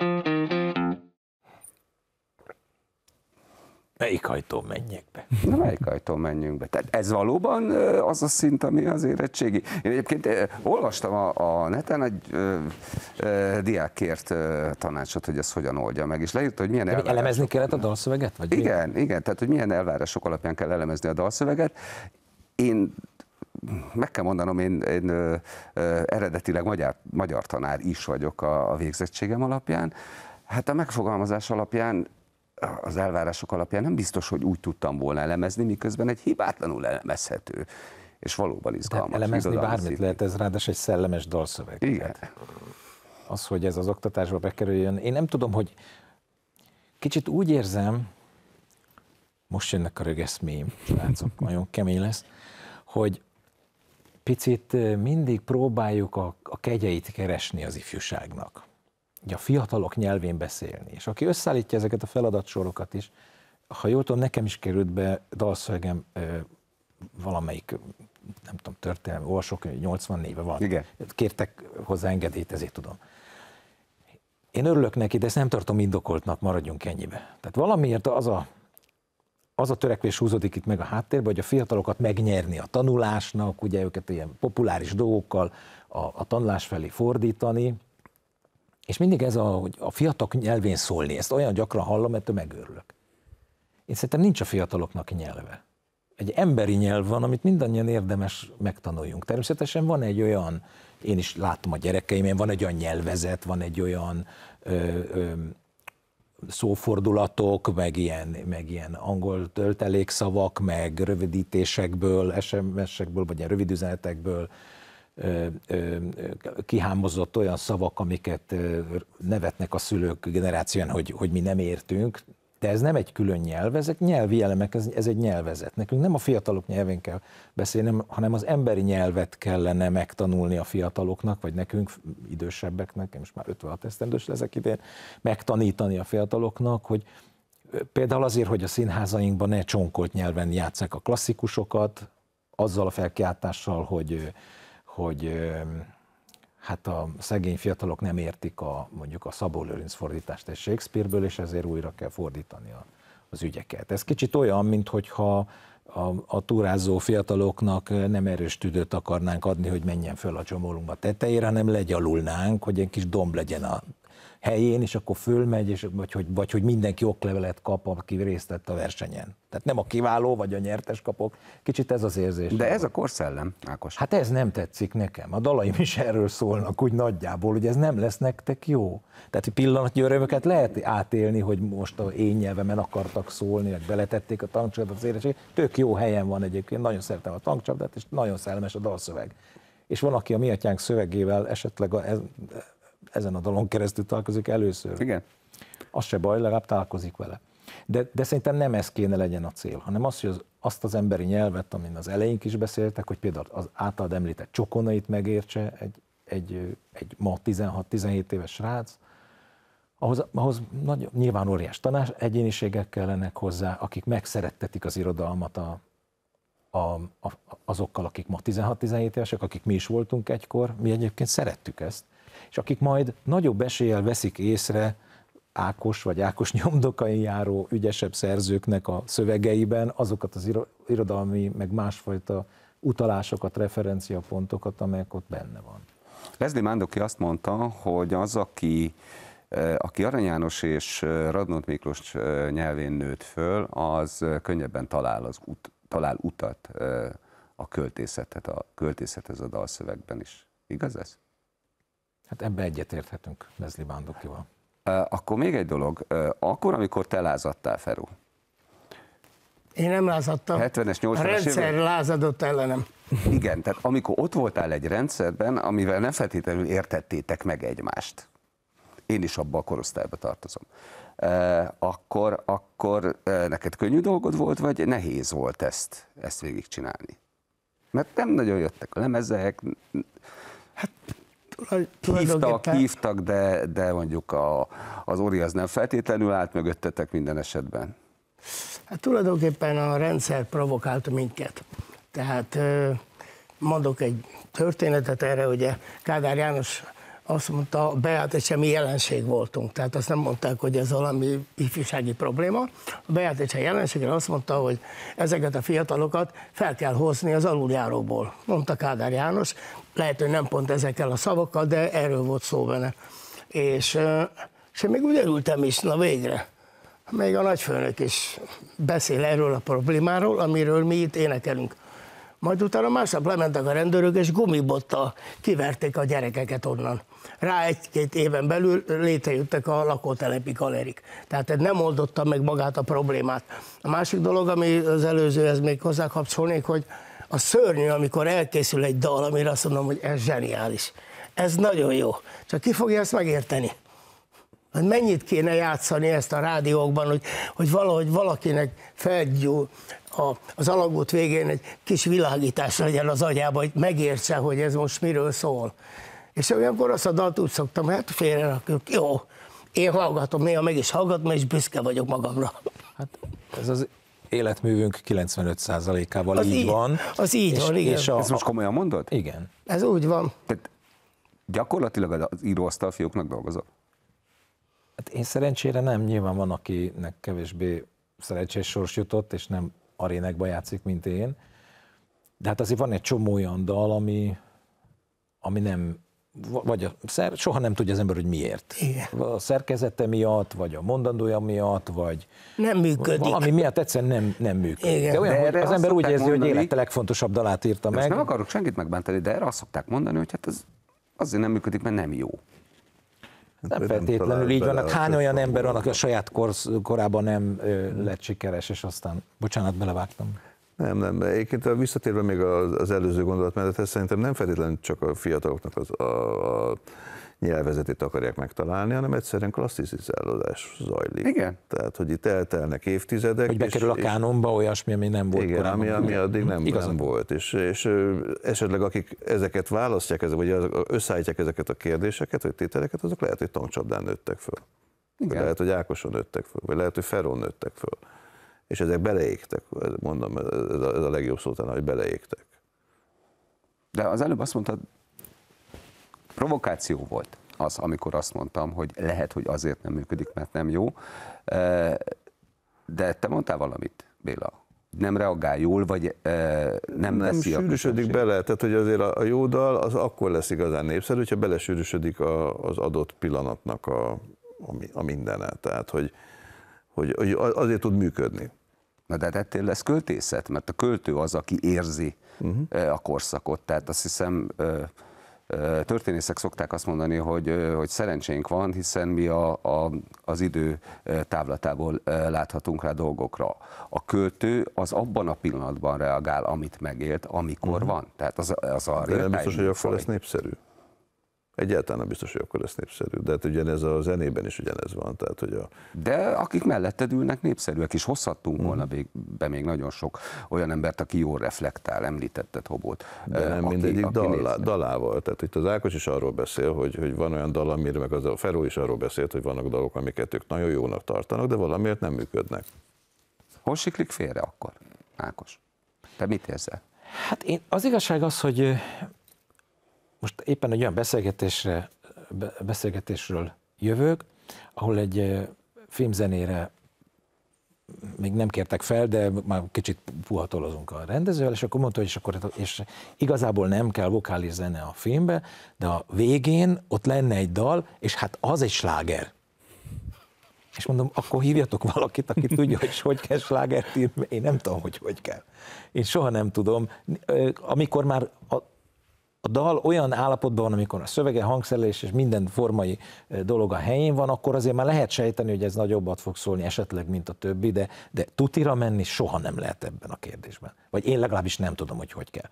Melyik ajtó menjek be? Na, melyik ajtó menjünk be? Tehát ez valóban az a szint, ami az érettségi. Én egyébként olvastam a, a neten, egy ö, ö, diák kért tanácsot, hogy ezt hogyan oldja meg, és leírta, hogy milyen De elvárások... Elemezni kellett a dalszöveget? Vagy igen, mi? igen, tehát hogy milyen elvárások alapján kell elemezni a dalszöveget. Én meg kell mondanom, én, én ö, ö, eredetileg magyar, magyar tanár is vagyok a, a végzettségem alapján. Hát a megfogalmazás alapján az elvárások alapján nem biztos, hogy úgy tudtam volna elemezni, miközben egy hibátlanul elemezhető, és valóban izgalmas. De elemezni bármit lehet, ez ráadásul egy szellemes dalszöveg. Igen. az, hogy ez az oktatásba bekerüljön, én nem tudom, hogy kicsit úgy érzem, most jönnek a rögeszmém, látszok, nagyon kemény lesz, hogy picit mindig próbáljuk a, a kegyeit keresni az ifjúságnak a fiatalok nyelvén beszélni. És aki összeállítja ezeket a feladatsorokat is, ha jól tudom, nekem is került be dalszövegem valamelyik, nem tudom, történelmi olvasók, 84 éve van. Igen. Kértek hozzá engedélyt, ezért tudom. Én örülök neki, de ezt nem tartom indokoltnak, maradjunk ennyibe. Tehát valamiért az a, az a törekvés húzódik itt meg a háttérbe, hogy a fiatalokat megnyerni a tanulásnak, ugye őket ilyen populáris dolgokkal a, a tanulás felé fordítani, és mindig ez a, hogy a fiatalok nyelvén szólni, ezt olyan gyakran hallom, mert megőrülök. Én szerintem nincs a fiataloknak nyelve. Egy emberi nyelv van, amit mindannyian érdemes megtanuljunk. Természetesen van egy olyan, én is látom a gyerekeimén van egy olyan nyelvezet, van egy olyan ö, ö, szófordulatok, meg ilyen, meg ilyen angol töltelékszavak, meg rövidítésekből, SMS-ekből, vagy ilyen rövid üzenetekből, kihámozott olyan szavak, amiket nevetnek a szülők generációján hogy, hogy mi nem értünk, de ez nem egy külön nyelv, ezek nyelvi elemek, ez, ez egy nyelvezet. Nekünk nem a fiatalok nyelvén kell beszélni, hanem az emberi nyelvet kellene megtanulni a fiataloknak, vagy nekünk, idősebbeknek, én most már 56 esztendős leszek idén, megtanítani a fiataloknak, hogy például azért, hogy a színházainkban ne csonkolt nyelven játsszák a klasszikusokat, azzal a felkiáltással, hogy hogy hát a szegény fiatalok nem értik a, mondjuk a Szabó Lőrinc fordítást egy Shakespeareből, és ezért újra kell fordítani a, az ügyeket. Ez kicsit olyan, mintha a, a túrázó fiataloknak nem erős tüdőt akarnánk adni, hogy menjen föl a csomólunkba tetejére, hanem legyalulnánk, hogy egy kis domb legyen a helyén, és akkor fölmegy, és, vagy, hogy, vagy hogy mindenki oklevelet kap, aki részt vett a versenyen. Tehát nem a kiváló vagy a nyertes kapok, kicsit ez az érzés. De ez a korszellem, Ákos. Hát ez nem tetszik nekem. A dalaim is erről szólnak úgy nagyjából, hogy ez nem lesz nektek jó. Tehát pillanatnyi örömöket lehet átélni, hogy most a én nyelvemen akartak szólni, vagy beletették a tankcsapdát az érettség. Tök jó helyen van egyébként, nagyon szeretem a tankcsapdát, és nagyon szellemes a dalszöveg. És van, aki a mi atyánk szövegével esetleg a, ez, ezen a dalon keresztül találkozik először. Igen. Az se baj, legalább találkozik vele. De, de szerintem nem ez kéne legyen a cél, hanem az, hogy az, azt az emberi nyelvet, amin az elején is beszéltek, hogy például az általad említett csokonait megértse egy, egy, egy ma 16-17 éves srác, ahhoz, ahhoz nagy, nyilván óriás tanás egyéniségek kellenek hozzá, akik megszerettetik az irodalmat a, a, a, azokkal, akik ma 16-17 évesek, akik mi is voltunk egykor, mi egyébként szerettük ezt, és akik majd nagyobb eséllyel veszik észre Ákos vagy Ákos nyomdokain járó ügyesebb szerzőknek a szövegeiben azokat az irodalmi, meg másfajta utalásokat, referenciapontokat, amelyek ott benne van. Leslie Mándoki azt mondta, hogy az, aki eh, aki Arany János és eh, Radnót Miklós eh, nyelvén nőtt föl, az könnyebben talál, az ut, talál utat a költészethez a költészethez a dalszövegben is. Igaz ez? Hát ebbe egyetérthetünk Leslie Bándokival. Akkor még egy dolog, akkor, amikor te lázadtál, Feru. Én nem lázadtam. 70-es, 80-es A rendszer évek? lázadott ellenem. Igen, tehát amikor ott voltál egy rendszerben, amivel nem feltétlenül értettétek meg egymást. Én is abba a korosztályba tartozom. Akkor, akkor neked könnyű dolgod volt, vagy nehéz volt ezt, ezt végigcsinálni? Mert nem nagyon jöttek a lemezek, hát Hívtak, hívtak, de, de mondjuk a, az Ori az nem feltétlenül állt mögöttetek minden esetben. Hát tulajdonképpen a rendszer provokálta minket. Tehát mondok egy történetet erre, ugye Kádár János azt mondta Beát, hogy semmi jelenség voltunk, tehát azt nem mondták, hogy ez valami ifjúsági probléma. A Beát egy jelenségre azt mondta, hogy ezeket a fiatalokat fel kell hozni az aluljáróból, mondta Kádár János, lehet, hogy nem pont ezekkel a szavakkal, de erről volt szó benne. És, és még úgy örültem is, na végre. Még a nagyfőnök is beszél erről a problémáról, amiről mi itt énekelünk majd utána másnap lementek a rendőrök, és gumibotta kiverték a gyerekeket onnan rá egy-két éven belül létrejöttek a lakótelepi galerik. Tehát ez nem oldotta meg magát a problémát. A másik dolog, ami az előzőhez még hozzá kapcsolnék, hogy a szörnyű, amikor elkészül egy dal, amire azt mondom, hogy ez zseniális. Ez nagyon jó. Csak ki fogja ezt megérteni? Hogy hát mennyit kéne játszani ezt a rádiókban, hogy, hogy valahogy valakinek felgyúl a, az alagút végén egy kis világítás legyen az agyában, hogy megértse, hogy ez most miről szól. És olyankor azt a dalt úgy szoktam, hát rakjuk. jó, én hallgatom, néha meg is hallgatom, és büszke vagyok magamra. Hát ez az életművünk 95%-ával az így, így van. Az így és, van, igen. És a, ez most komolyan mondod? Igen. Ez úgy van. Tehát gyakorlatilag az íróasztal fióknak dolgozol? Hát én szerencsére nem, nyilván van, akinek kevésbé szerencsés sors jutott, és nem arénekba játszik, mint én. De hát azért van egy csomó olyan dal, ami, ami nem vagy a szer, soha nem tudja az ember, hogy miért. Igen. A szerkezete miatt, vagy a mondandója miatt, vagy... Nem működik. Valami miatt egyszerűen nem, nem működik. Igen. De olyan, de hogy az ember úgy érzi, mondani, hogy élete legfontosabb dalát írta meg. nem akarok senkit megbántani, de erre azt szokták mondani, hogy hát ez azért nem működik, mert nem jó. Nem, feltétlenül így van. Hát hány olyan ember van, aki a saját korsz, korában nem lett sikeres, és aztán, bocsánat, belevágtam. Nem, nem. Egyébként visszatérve még az előző gondolat gondolatmenethez, szerintem nem feltétlenül csak a fiataloknak az, a, a nyelvezetét akarják megtalálni, hanem egyszerűen klasszicizálódás zajlik. Igen. Tehát, hogy itt eltelnek évtizedek. Hogy bekerül és, a kánonba olyasmi, ami nem volt igen, korábban. ami, ami addig nem, nem volt. És, és esetleg akik ezeket választják, vagy összeállítják ezeket a kérdéseket, vagy tételeket, azok lehet, hogy tankcsapdán nőttek föl. Igen. Vagy lehet, hogy Ákoson nőttek föl, vagy lehet, hogy Feron nőttek föl és ezek beleégtek, mondom, ez a, ez a legjobb szó talán, hogy beleégtek. De az előbb azt mondtad, provokáció volt az, amikor azt mondtam, hogy lehet, hogy azért nem működik, mert nem jó. De te mondtál valamit, Béla. Nem reagál jól, vagy nem Nem sűrűsödik bele, tehát hogy azért a, jó dal az akkor lesz igazán népszerű, hogyha belesűrűsödik a, az adott pillanatnak a, a, mindene. Tehát, hogy, hogy azért tud működni. Na de hát ettől lesz költészet, mert a költő az, aki érzi uh-huh. a korszakot. Tehát azt hiszem, történészek szokták azt mondani, hogy, hogy szerencsénk van, hiszen mi a, a, az idő távlatából láthatunk rá dolgokra. A költő az abban a pillanatban reagál, amit megélt, amikor uh-huh. van. Tehát az, az a De nem biztos, hogy akkor lesz népszerű. Egyáltalán nem biztos, hogy akkor lesz népszerű. De hát ugyanez a zenében is ugyanez van. Tehát, hogy a... De akik melletted ülnek, népszerűek, is hozhattunk hmm. volna be még nagyon sok olyan embert, aki jól reflektál, említetted Hobót. De nem aki, mindegyik aki dallá, dalával. Tehát itt az Ákos is arról beszél, hogy, hogy van olyan dal, amire meg az a Feró is arról beszélt, hogy vannak dalok, amiket ők nagyon jónak tartanak, de valamiért nem működnek. Hol siklik félre akkor, Ákos? Te mit érzel? Hát én, az igazság az, hogy most éppen egy olyan beszélgetésre, beszélgetésről jövök, ahol egy filmzenére még nem kértek fel, de már kicsit puhatolozunk a rendezővel, és akkor mondta, hogy és, akkor, és igazából nem kell vokális zene a filmbe, de a végén ott lenne egy dal, és hát az egy sláger. És mondom, akkor hívjatok valakit, aki tudja, hogy hogy kell slágert írni, én nem tudom, hogy hogy kell. Én soha nem tudom. Amikor már a dal olyan állapotban van, amikor a szövege, hangszerelés és minden formai dolog a helyén van, akkor azért már lehet sejteni, hogy ez nagyobbat fog szólni esetleg, mint a többi, de, de tutira menni soha nem lehet ebben a kérdésben. Vagy én legalábbis nem tudom, hogy hogy kell.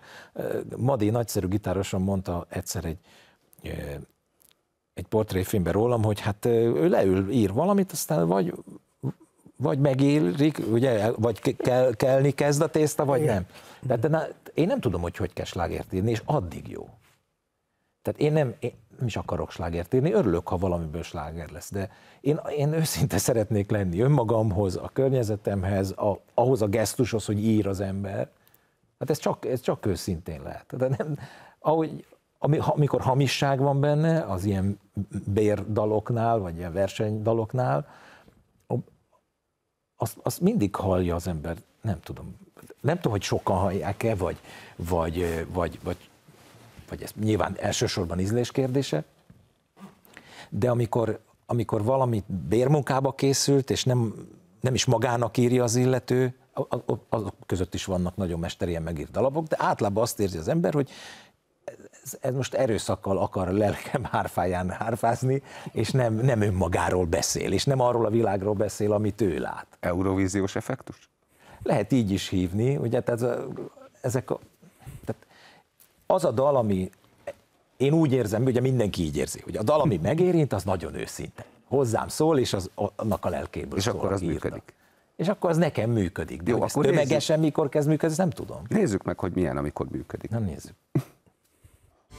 Madi nagyszerű gitárosan mondta egyszer egy egy portréfilmben rólam, hogy hát ő leül, ír valamit, aztán vagy vagy megélik, ugye, vagy kell, kelni kezd a tészta, vagy Igen. nem. de hát na, én nem tudom, hogy hogy kell slágért írni, és addig jó. Tehát én nem, én nem is akarok slágért írni, örülök, ha valamiből sláger lesz, de én, én őszinte szeretnék lenni önmagamhoz, a környezetemhez, a, ahhoz a gesztushoz, hogy ír az ember. Hát ez csak, ez csak őszintén lehet. De nem, ahogy, amikor hamisság van benne, az ilyen bérdaloknál, vagy ilyen versenydaloknál, azt, azt mindig hallja az ember, nem tudom, nem tudom, hogy sokan hallják-e, vagy, vagy, vagy, vagy, vagy ez nyilván elsősorban ízlés kérdése, de amikor, amikor valami bérmunkába készült, és nem, nem is magának írja az illető, azok között is vannak nagyon mesterien megírt dalabok, de általában azt érzi az ember, hogy ez most erőszakkal akar a lelkem hárfáján hárfázni, és nem, nem önmagáról beszél, és nem arról a világról beszél, amit ő lát. Eurovíziós effektus? Lehet így is hívni, ugye, tehát ez, ezek a, tehát az a dal, ami én úgy érzem, ugye mindenki így érzi, hogy a dal, ami megérint, az nagyon őszinte. Hozzám szól, és az, annak a lelkéből És szól, akkor az működik. És akkor az nekem működik. De Jó, akkor tömegesen nézzük. mikor kezd működni, nem tudom. Nézzük meg, hogy milyen, amikor működik. Nem nézzük.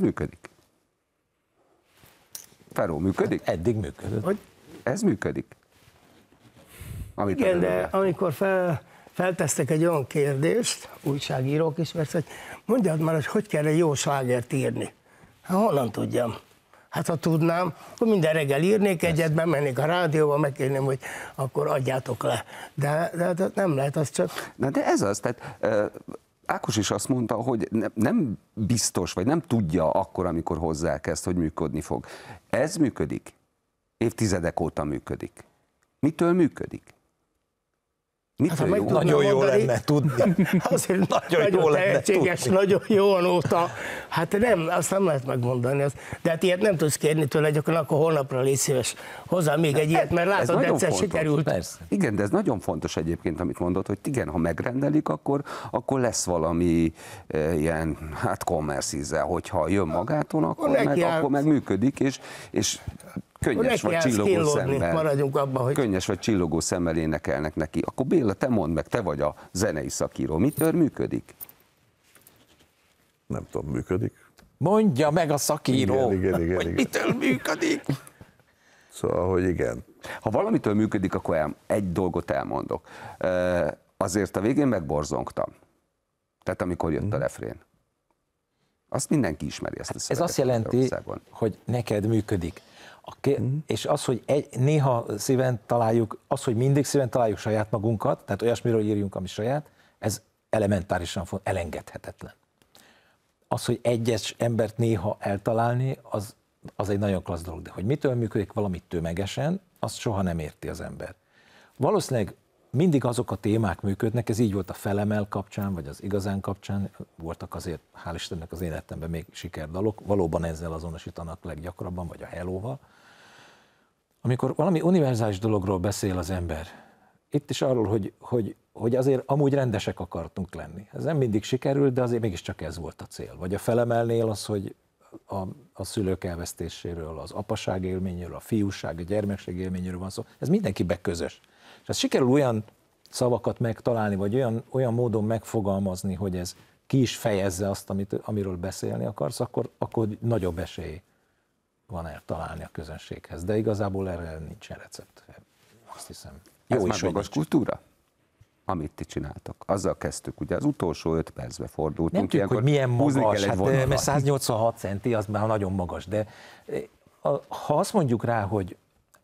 működik. Feró, működik? Hát eddig működött. Hogy? Ez működik. Amit Igen, de amikor fel, feltesztek egy olyan kérdést, újságírók is, persze, hogy mondjad már, hogy hogy kell egy jó slágert írni. Hát honnan tudjam? Hát ha tudnám, akkor minden reggel írnék egyet, bemennék a rádióba, megkérném, hogy akkor adjátok le. De, de, de nem lehet, az csak... Na de ez az, tehát Ákos is azt mondta, hogy ne, nem biztos, vagy nem tudja akkor, amikor hozzákezd, hogy működni fog. Ez működik. Évtizedek óta működik. Mitől működik? Mit hát, ha jó, nagyon jó mondani, lenne tudni. Azért nagyon, nagyon jó tehetséges, tudni. nagyon jó anóta. Hát nem, azt nem lehet megmondani. De hát ilyet nem tudsz kérni tőle, akkor, akkor holnapra légy szíves. Hozzá még egy hát, ilyet, mert látod, ez egyszer fontos, sikerült. Persze. Igen, de ez nagyon fontos egyébként, amit mondod, hogy igen, ha megrendelik, akkor, akkor lesz valami e, ilyen, hát commerce hogyha jön magától, akkor, meg, akkor meg működik, és, és Könnyes vagy csillogó szemmel. Maradjunk abban, hogy... Könnyes vagy csillogó szemmel énekelnek neki. Akkor Béla, te mondd meg, te vagy a zenei szakíró. Mitől működik? Nem tudom, működik. Mondja meg a szakíró, igen, igen, igen, hogy igen. mitől működik. Szóval, hogy igen. Ha valamitől működik, akkor el, egy dolgot elmondok. Azért a végén megborzongtam. Tehát amikor jött a mhm. refrén. Azt mindenki ismeri ezt a Ez azt jelenti, hogy neked működik. A ké- mm. És az, hogy egy, néha szíven találjuk, az, hogy mindig szíven találjuk saját magunkat, tehát olyasmiről írjunk, ami saját, ez elementárisan elengedhetetlen. Az, hogy egyes embert néha eltalálni, az, az egy nagyon klassz dolog, de hogy mitől működik valami tömegesen, azt soha nem érti az ember. Valószínűleg mindig azok a témák működnek, ez így volt a felemel kapcsán, vagy az igazán kapcsán, voltak azért, hál' Istennek az életemben még sikerdalok, valóban ezzel azonosítanak leggyakrabban, vagy a hellóval. Amikor valami univerzális dologról beszél az ember, itt is arról, hogy, hogy, hogy azért amúgy rendesek akartunk lenni. Ez nem mindig sikerült, de azért mégiscsak ez volt a cél. Vagy a felemelnél az, hogy a, a szülők elvesztéséről, az apaság élményéről, a fiúság, a gyermekség élményéről van szó. Ez mindenkibe közös. És ezt sikerül olyan szavakat megtalálni, vagy olyan, olyan módon megfogalmazni, hogy ez ki is fejezze azt, amit, amiről beszélni akarsz, akkor, akkor nagyobb esély van erre találni a közönséghez. De igazából erre nincsen recept. Azt hiszem. Jó ez is, magas kultúra? amit ti csináltok. Azzal kezdtük, ugye az utolsó öt percbe fordultunk. Nem tudjuk, hogy milyen magas, hát, mert 186 centi, az már nagyon magas, de eh, ha azt mondjuk rá, hogy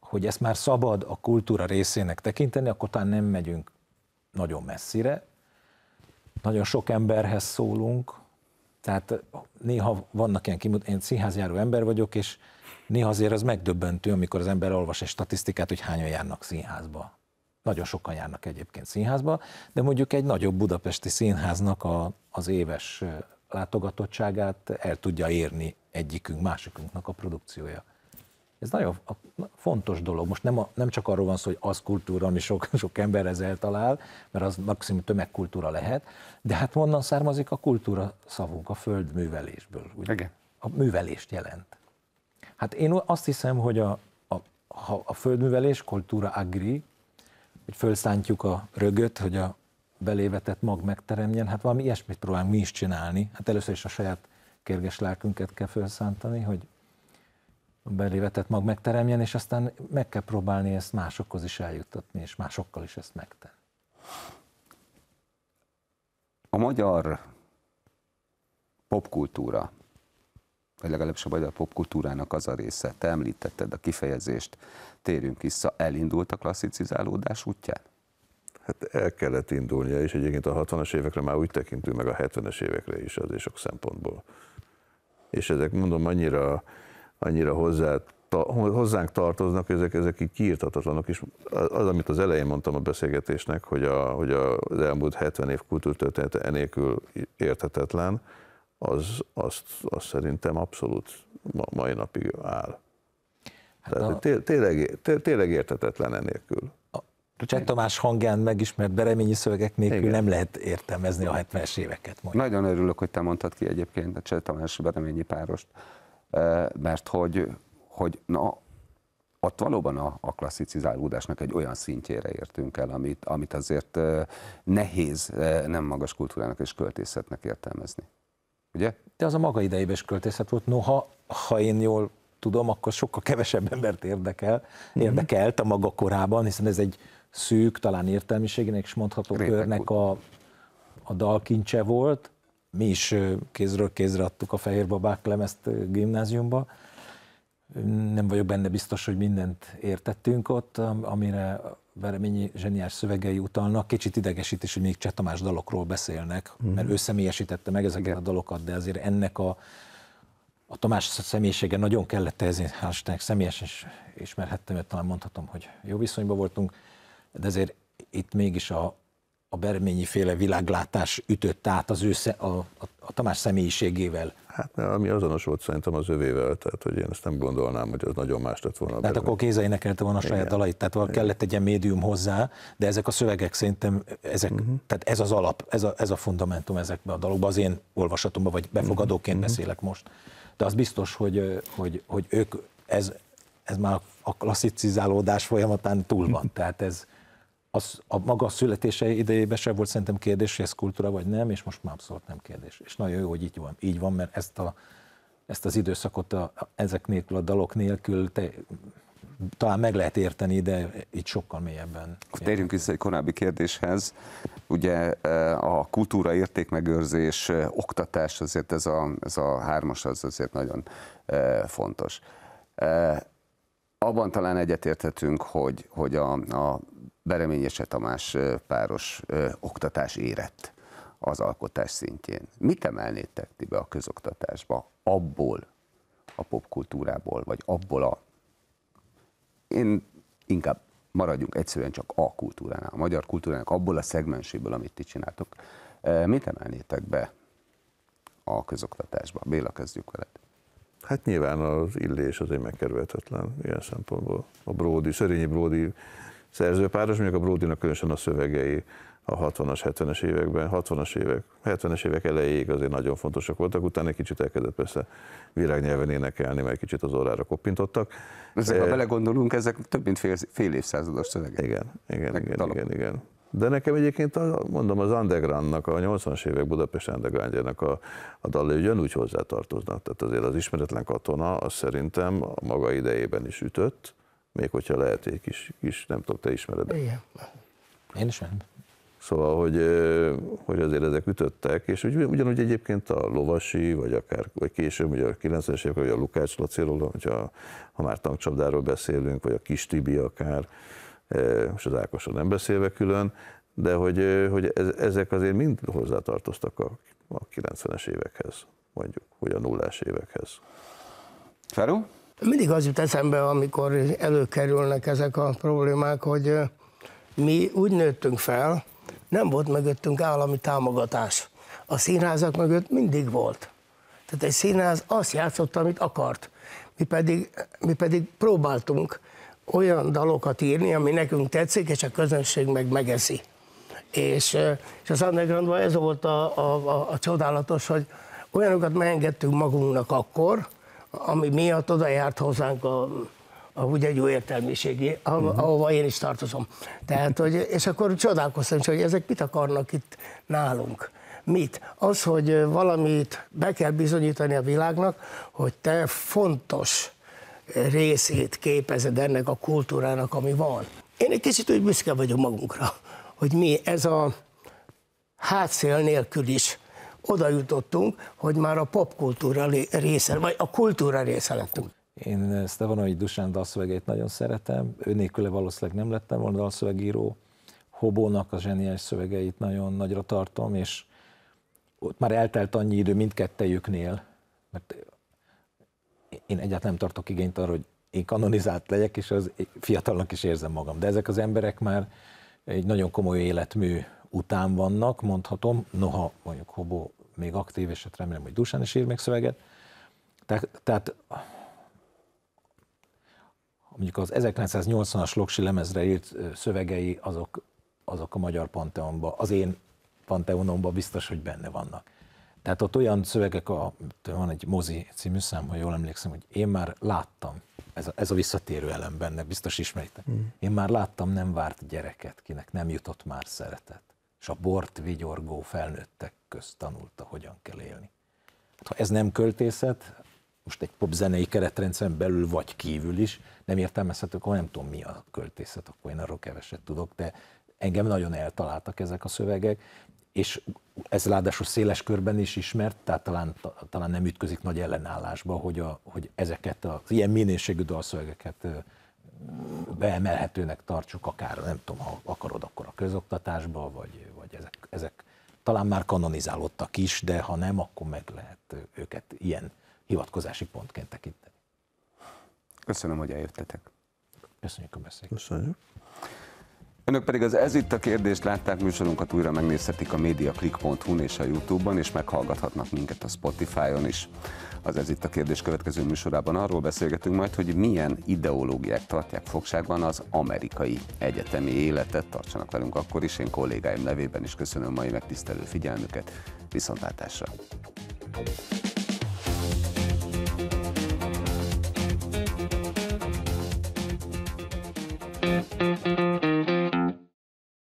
hogy ezt már szabad a kultúra részének tekinteni, akkor talán nem megyünk nagyon messzire. Nagyon sok emberhez szólunk, tehát néha vannak ilyen kimut, én színházjáró ember vagyok, és néha azért az megdöbbentő, amikor az ember olvas egy statisztikát, hogy hányan járnak színházba. Nagyon sokan járnak egyébként színházba, de mondjuk egy nagyobb budapesti színháznak a, az éves látogatottságát el tudja érni egyikünk, másikunknak a produkciója. Ez nagyon fontos dolog. Most nem, a, nem csak arról van szó, hogy az kultúra, ami sok, sok ember ez eltalál, mert az maximum tömegkultúra lehet, de hát honnan származik a kultúra szavunk, a földművelésből. Ugye? Igen. A művelést jelent. Hát én azt hiszem, hogy a, a, a, a földművelés, kultúra agri, hogy fölszántjuk a rögöt, hogy a belévetett mag megteremjen, hát valami ilyesmit próbálunk mi is csinálni. Hát először is a saját kérges lelkünket kell felszántani, hogy belévetett mag megteremjen, és aztán meg kell próbálni ezt másokhoz is eljuttatni, és másokkal is ezt megtenni. A magyar popkultúra, vagy legalábbis a magyar popkultúrának az a része, te említetted a kifejezést, térünk vissza, elindult a klasszicizálódás útján? Hát el kellett indulnia, és egyébként a 60-as évekre már úgy tekintünk, meg a 70-es évekre is az és sok szempontból. És ezek mondom annyira annyira hozzá, ta, hozzánk tartoznak, ezek, ezek így kiirtatatlanok, és az, amit az elején mondtam a beszélgetésnek, hogy, a, hogy az elmúlt 70 év kultúrtörténete enélkül érthetetlen, az, azt, azt szerintem abszolút mai napig áll. Hát Tehát a... Té, tényleg, té, tényleg értetetlen enélkül. Cseh Tamás hangján megismert bereményi szövegek nélkül Igen. nem lehet értelmezni a 70-es éveket. Mondjuk. Nagyon örülök, hogy te mondtad ki egyébként a Cseh Tamás bereményi párost mert hogy, hogy na, ott valóban a, a klasszicizálódásnak egy olyan szintjére értünk el, amit, amit azért nehéz nem magas kultúrának és költészetnek értelmezni. Ugye? De az a maga idejében is költészet volt, noha, ha én jól tudom, akkor sokkal kevesebb embert érdekel, mhm. érdekelt a maga korában, hiszen ez egy szűk, talán értelmiségének is mondható Rétek körnek a, a dalkincse volt, mi is kézről kézre adtuk a Fehér Babák lemezt gimnáziumba. Nem vagyok benne biztos, hogy mindent értettünk ott, amire Vereményi zseniás szövegei utalnak. Kicsit idegesít is, hogy még Cseh Tamás dalokról beszélnek, mm. mert ő személyesítette meg ezeket Igen. a dalokat, de azért ennek a, a Tamás személyisége nagyon kellett ez, hát személyes is ismerhettem, mert talán mondhatom, hogy jó viszonyban voltunk, de azért itt mégis a, a berményi féle világlátás ütött át az össze a, a, a Tamás személyiségével? Hát ami azonos volt szerintem az övével, tehát hogy én ezt nem gondolnám, hogy az nagyon más lett volna. Hát tehát akkor Géza énekelte volna a saját Igen. dalait, tehát Igen. kellett egy ilyen médium hozzá, de ezek a szövegek szerintem, ezek, uh-huh. tehát ez az alap, ez a, ez a fundamentum ezekben a dalokban, az én olvasatomban, vagy befogadóként uh-huh. beszélek most. De az biztos, hogy, hogy, hogy ők, ez, ez már a klasszicizálódás folyamatán túl van, tehát ez, az a maga születése idejében sem volt szerintem kérdés, hogy ez kultúra vagy nem, és most már abszolút nem kérdés. És nagyon jó, hogy így van, így van mert ezt, a, ezt az időszakot a, a, ezek nélkül, a dalok nélkül te, talán meg lehet érteni, de itt sokkal mélyebben. Térjünk vissza egy korábbi kérdéshez. Ugye e, a kultúra, értékmegőrzés, e, oktatás, azért ez a, ez a hármas az azért nagyon e, fontos. Abban talán egyetérthetünk, hogy, hogy a, a Bereményese Tamás páros ö, oktatás érett az alkotás szintjén. Mit emelnétek ti be a közoktatásba abból a popkultúrából, vagy abból a... Én inkább maradjunk egyszerűen csak a kultúránál, a magyar kultúrának, abból a szegmenséből, amit ti csináltok. Mit emelnétek be a közoktatásba? Béla, kezdjük veled. Hát nyilván az illés az egy megkerülhetetlen ilyen szempontból. A Bródi, Szerényi Bródi szerzőpáros, mondjuk a Brodinak különösen a szövegei a 60-as, 70-es években, 60-as évek, 70-es évek elejéig azért nagyon fontosak voltak, utána egy kicsit elkezdett persze virágnyelven énekelni, mert kicsit az orrára koppintottak. Ezek, ha eh, belegondolunk, ezek több mint fél, fél évszázados szövegek. Igen, igen, Meg igen, igen, igen. De nekem egyébként, a, mondom, az undergroundnak, a 80-as évek Budapest undergroundjának a, a dalai ugyanúgy hozzátartoznak. Tehát azért az ismeretlen katona, az szerintem a maga idejében is ütött, még hogyha lehet egy kis, kis nem tudom, te ismered. Igen. Én is Szóval, hogy, hogy azért ezek ütöttek, és ugy, ugyanúgy egyébként a Lovasi, vagy akár vagy később, ugye a 90-es évek, vagy a Lukács Lacéról, hogyha, ha már tankcsapdáról beszélünk, vagy a Kis Tibi akár, most az Ákosról nem beszélve külön, de hogy, hogy ez, ezek azért mind hozzátartoztak a, a 90-es évekhez, mondjuk, vagy a nullás évekhez. Feru? Mindig az jut eszembe, amikor előkerülnek ezek a problémák, hogy mi úgy nőttünk fel, nem volt mögöttünk állami támogatás. A színházak mögött mindig volt. Tehát egy színház azt játszotta, amit akart. Mi pedig, mi pedig próbáltunk olyan dalokat írni, ami nekünk tetszik, és a közönség meg megeszi. És, és az undergroundban ez volt a, a, a, a csodálatos, hogy olyanokat megengedtünk magunknak akkor, ami miatt oda járt hozzánk a a, ugye jó értelmiségi, uh-huh. ahova én is tartozom. Tehát, hogy, és akkor csodálkoztam, hogy ezek mit akarnak itt nálunk. Mit? Az, hogy valamit be kell bizonyítani a világnak, hogy te fontos részét képezed ennek a kultúrának, ami van. Én egy kicsit úgy büszke vagyok magunkra, hogy mi ez a hátszél nélkül is oda jutottunk, hogy már a popkultúra része, vagy a kultúra része lettünk. Én eh, Stefanai Dusán dalszövegeit nagyon szeretem, ő nélküle valószínűleg nem lettem volna dalszövegíró, Hobónak a zseniás szövegeit nagyon nagyra tartom, és ott már eltelt annyi idő mindkettejüknél, mert én egyáltalán nem tartok igényt arra, hogy én kanonizált legyek, és az fiatalnak is érzem magam. De ezek az emberek már egy nagyon komoly életmű után vannak, mondhatom, noha mondjuk Hobó még aktív, és hát remélem, hogy Dusán is ír még szöveget. Tehát, tehát mondjuk az 1980-as Loksi lemezre írt szövegei, azok, azok a magyar panteonban, az én panteonomban biztos, hogy benne vannak. Tehát ott olyan szövegek, a, van egy mozi című szám, ha jól emlékszem, hogy én már láttam, ez a, ez a visszatérő elem benne, biztos ismeritek. Mm. Én már láttam nem várt gyereket, kinek nem jutott már szeretet és a bort vigyorgó felnőttek közt tanulta, hogyan kell élni. Hát, ha ez nem költészet, most egy popzenei keretrendszeren belül vagy kívül is, nem értelmezhető, akkor nem tudom mi a költészet, akkor én arról keveset tudok, de engem nagyon eltaláltak ezek a szövegek, és ez ráadásul széles körben is ismert, tehát talán, talán nem ütközik nagy ellenállásba, hogy, a, hogy ezeket az ilyen minőségű dalszövegeket beemelhetőnek tartsuk, akár nem tudom, ha akarod, akkor a közoktatásba, vagy, ezek, talán már kanonizálódtak is, de ha nem, akkor meg lehet őket ilyen hivatkozási pontként tekinteni. Köszönöm, hogy eljöttetek. Köszönjük a beszélgetést. Köszönjük. Önök pedig az Ez itt a kérdést látták műsorunkat, újra megnézhetik a mediaclickhu és a Youtube-on, és meghallgathatnak minket a Spotify-on is. Az Ez itt a kérdés következő műsorában arról beszélgetünk majd, hogy milyen ideológiák tartják fogságban az amerikai egyetemi életet. Tartsanak velünk akkor is, én kollégáim nevében is köszönöm mai megtisztelő figyelmüket. Viszontlátásra! thank you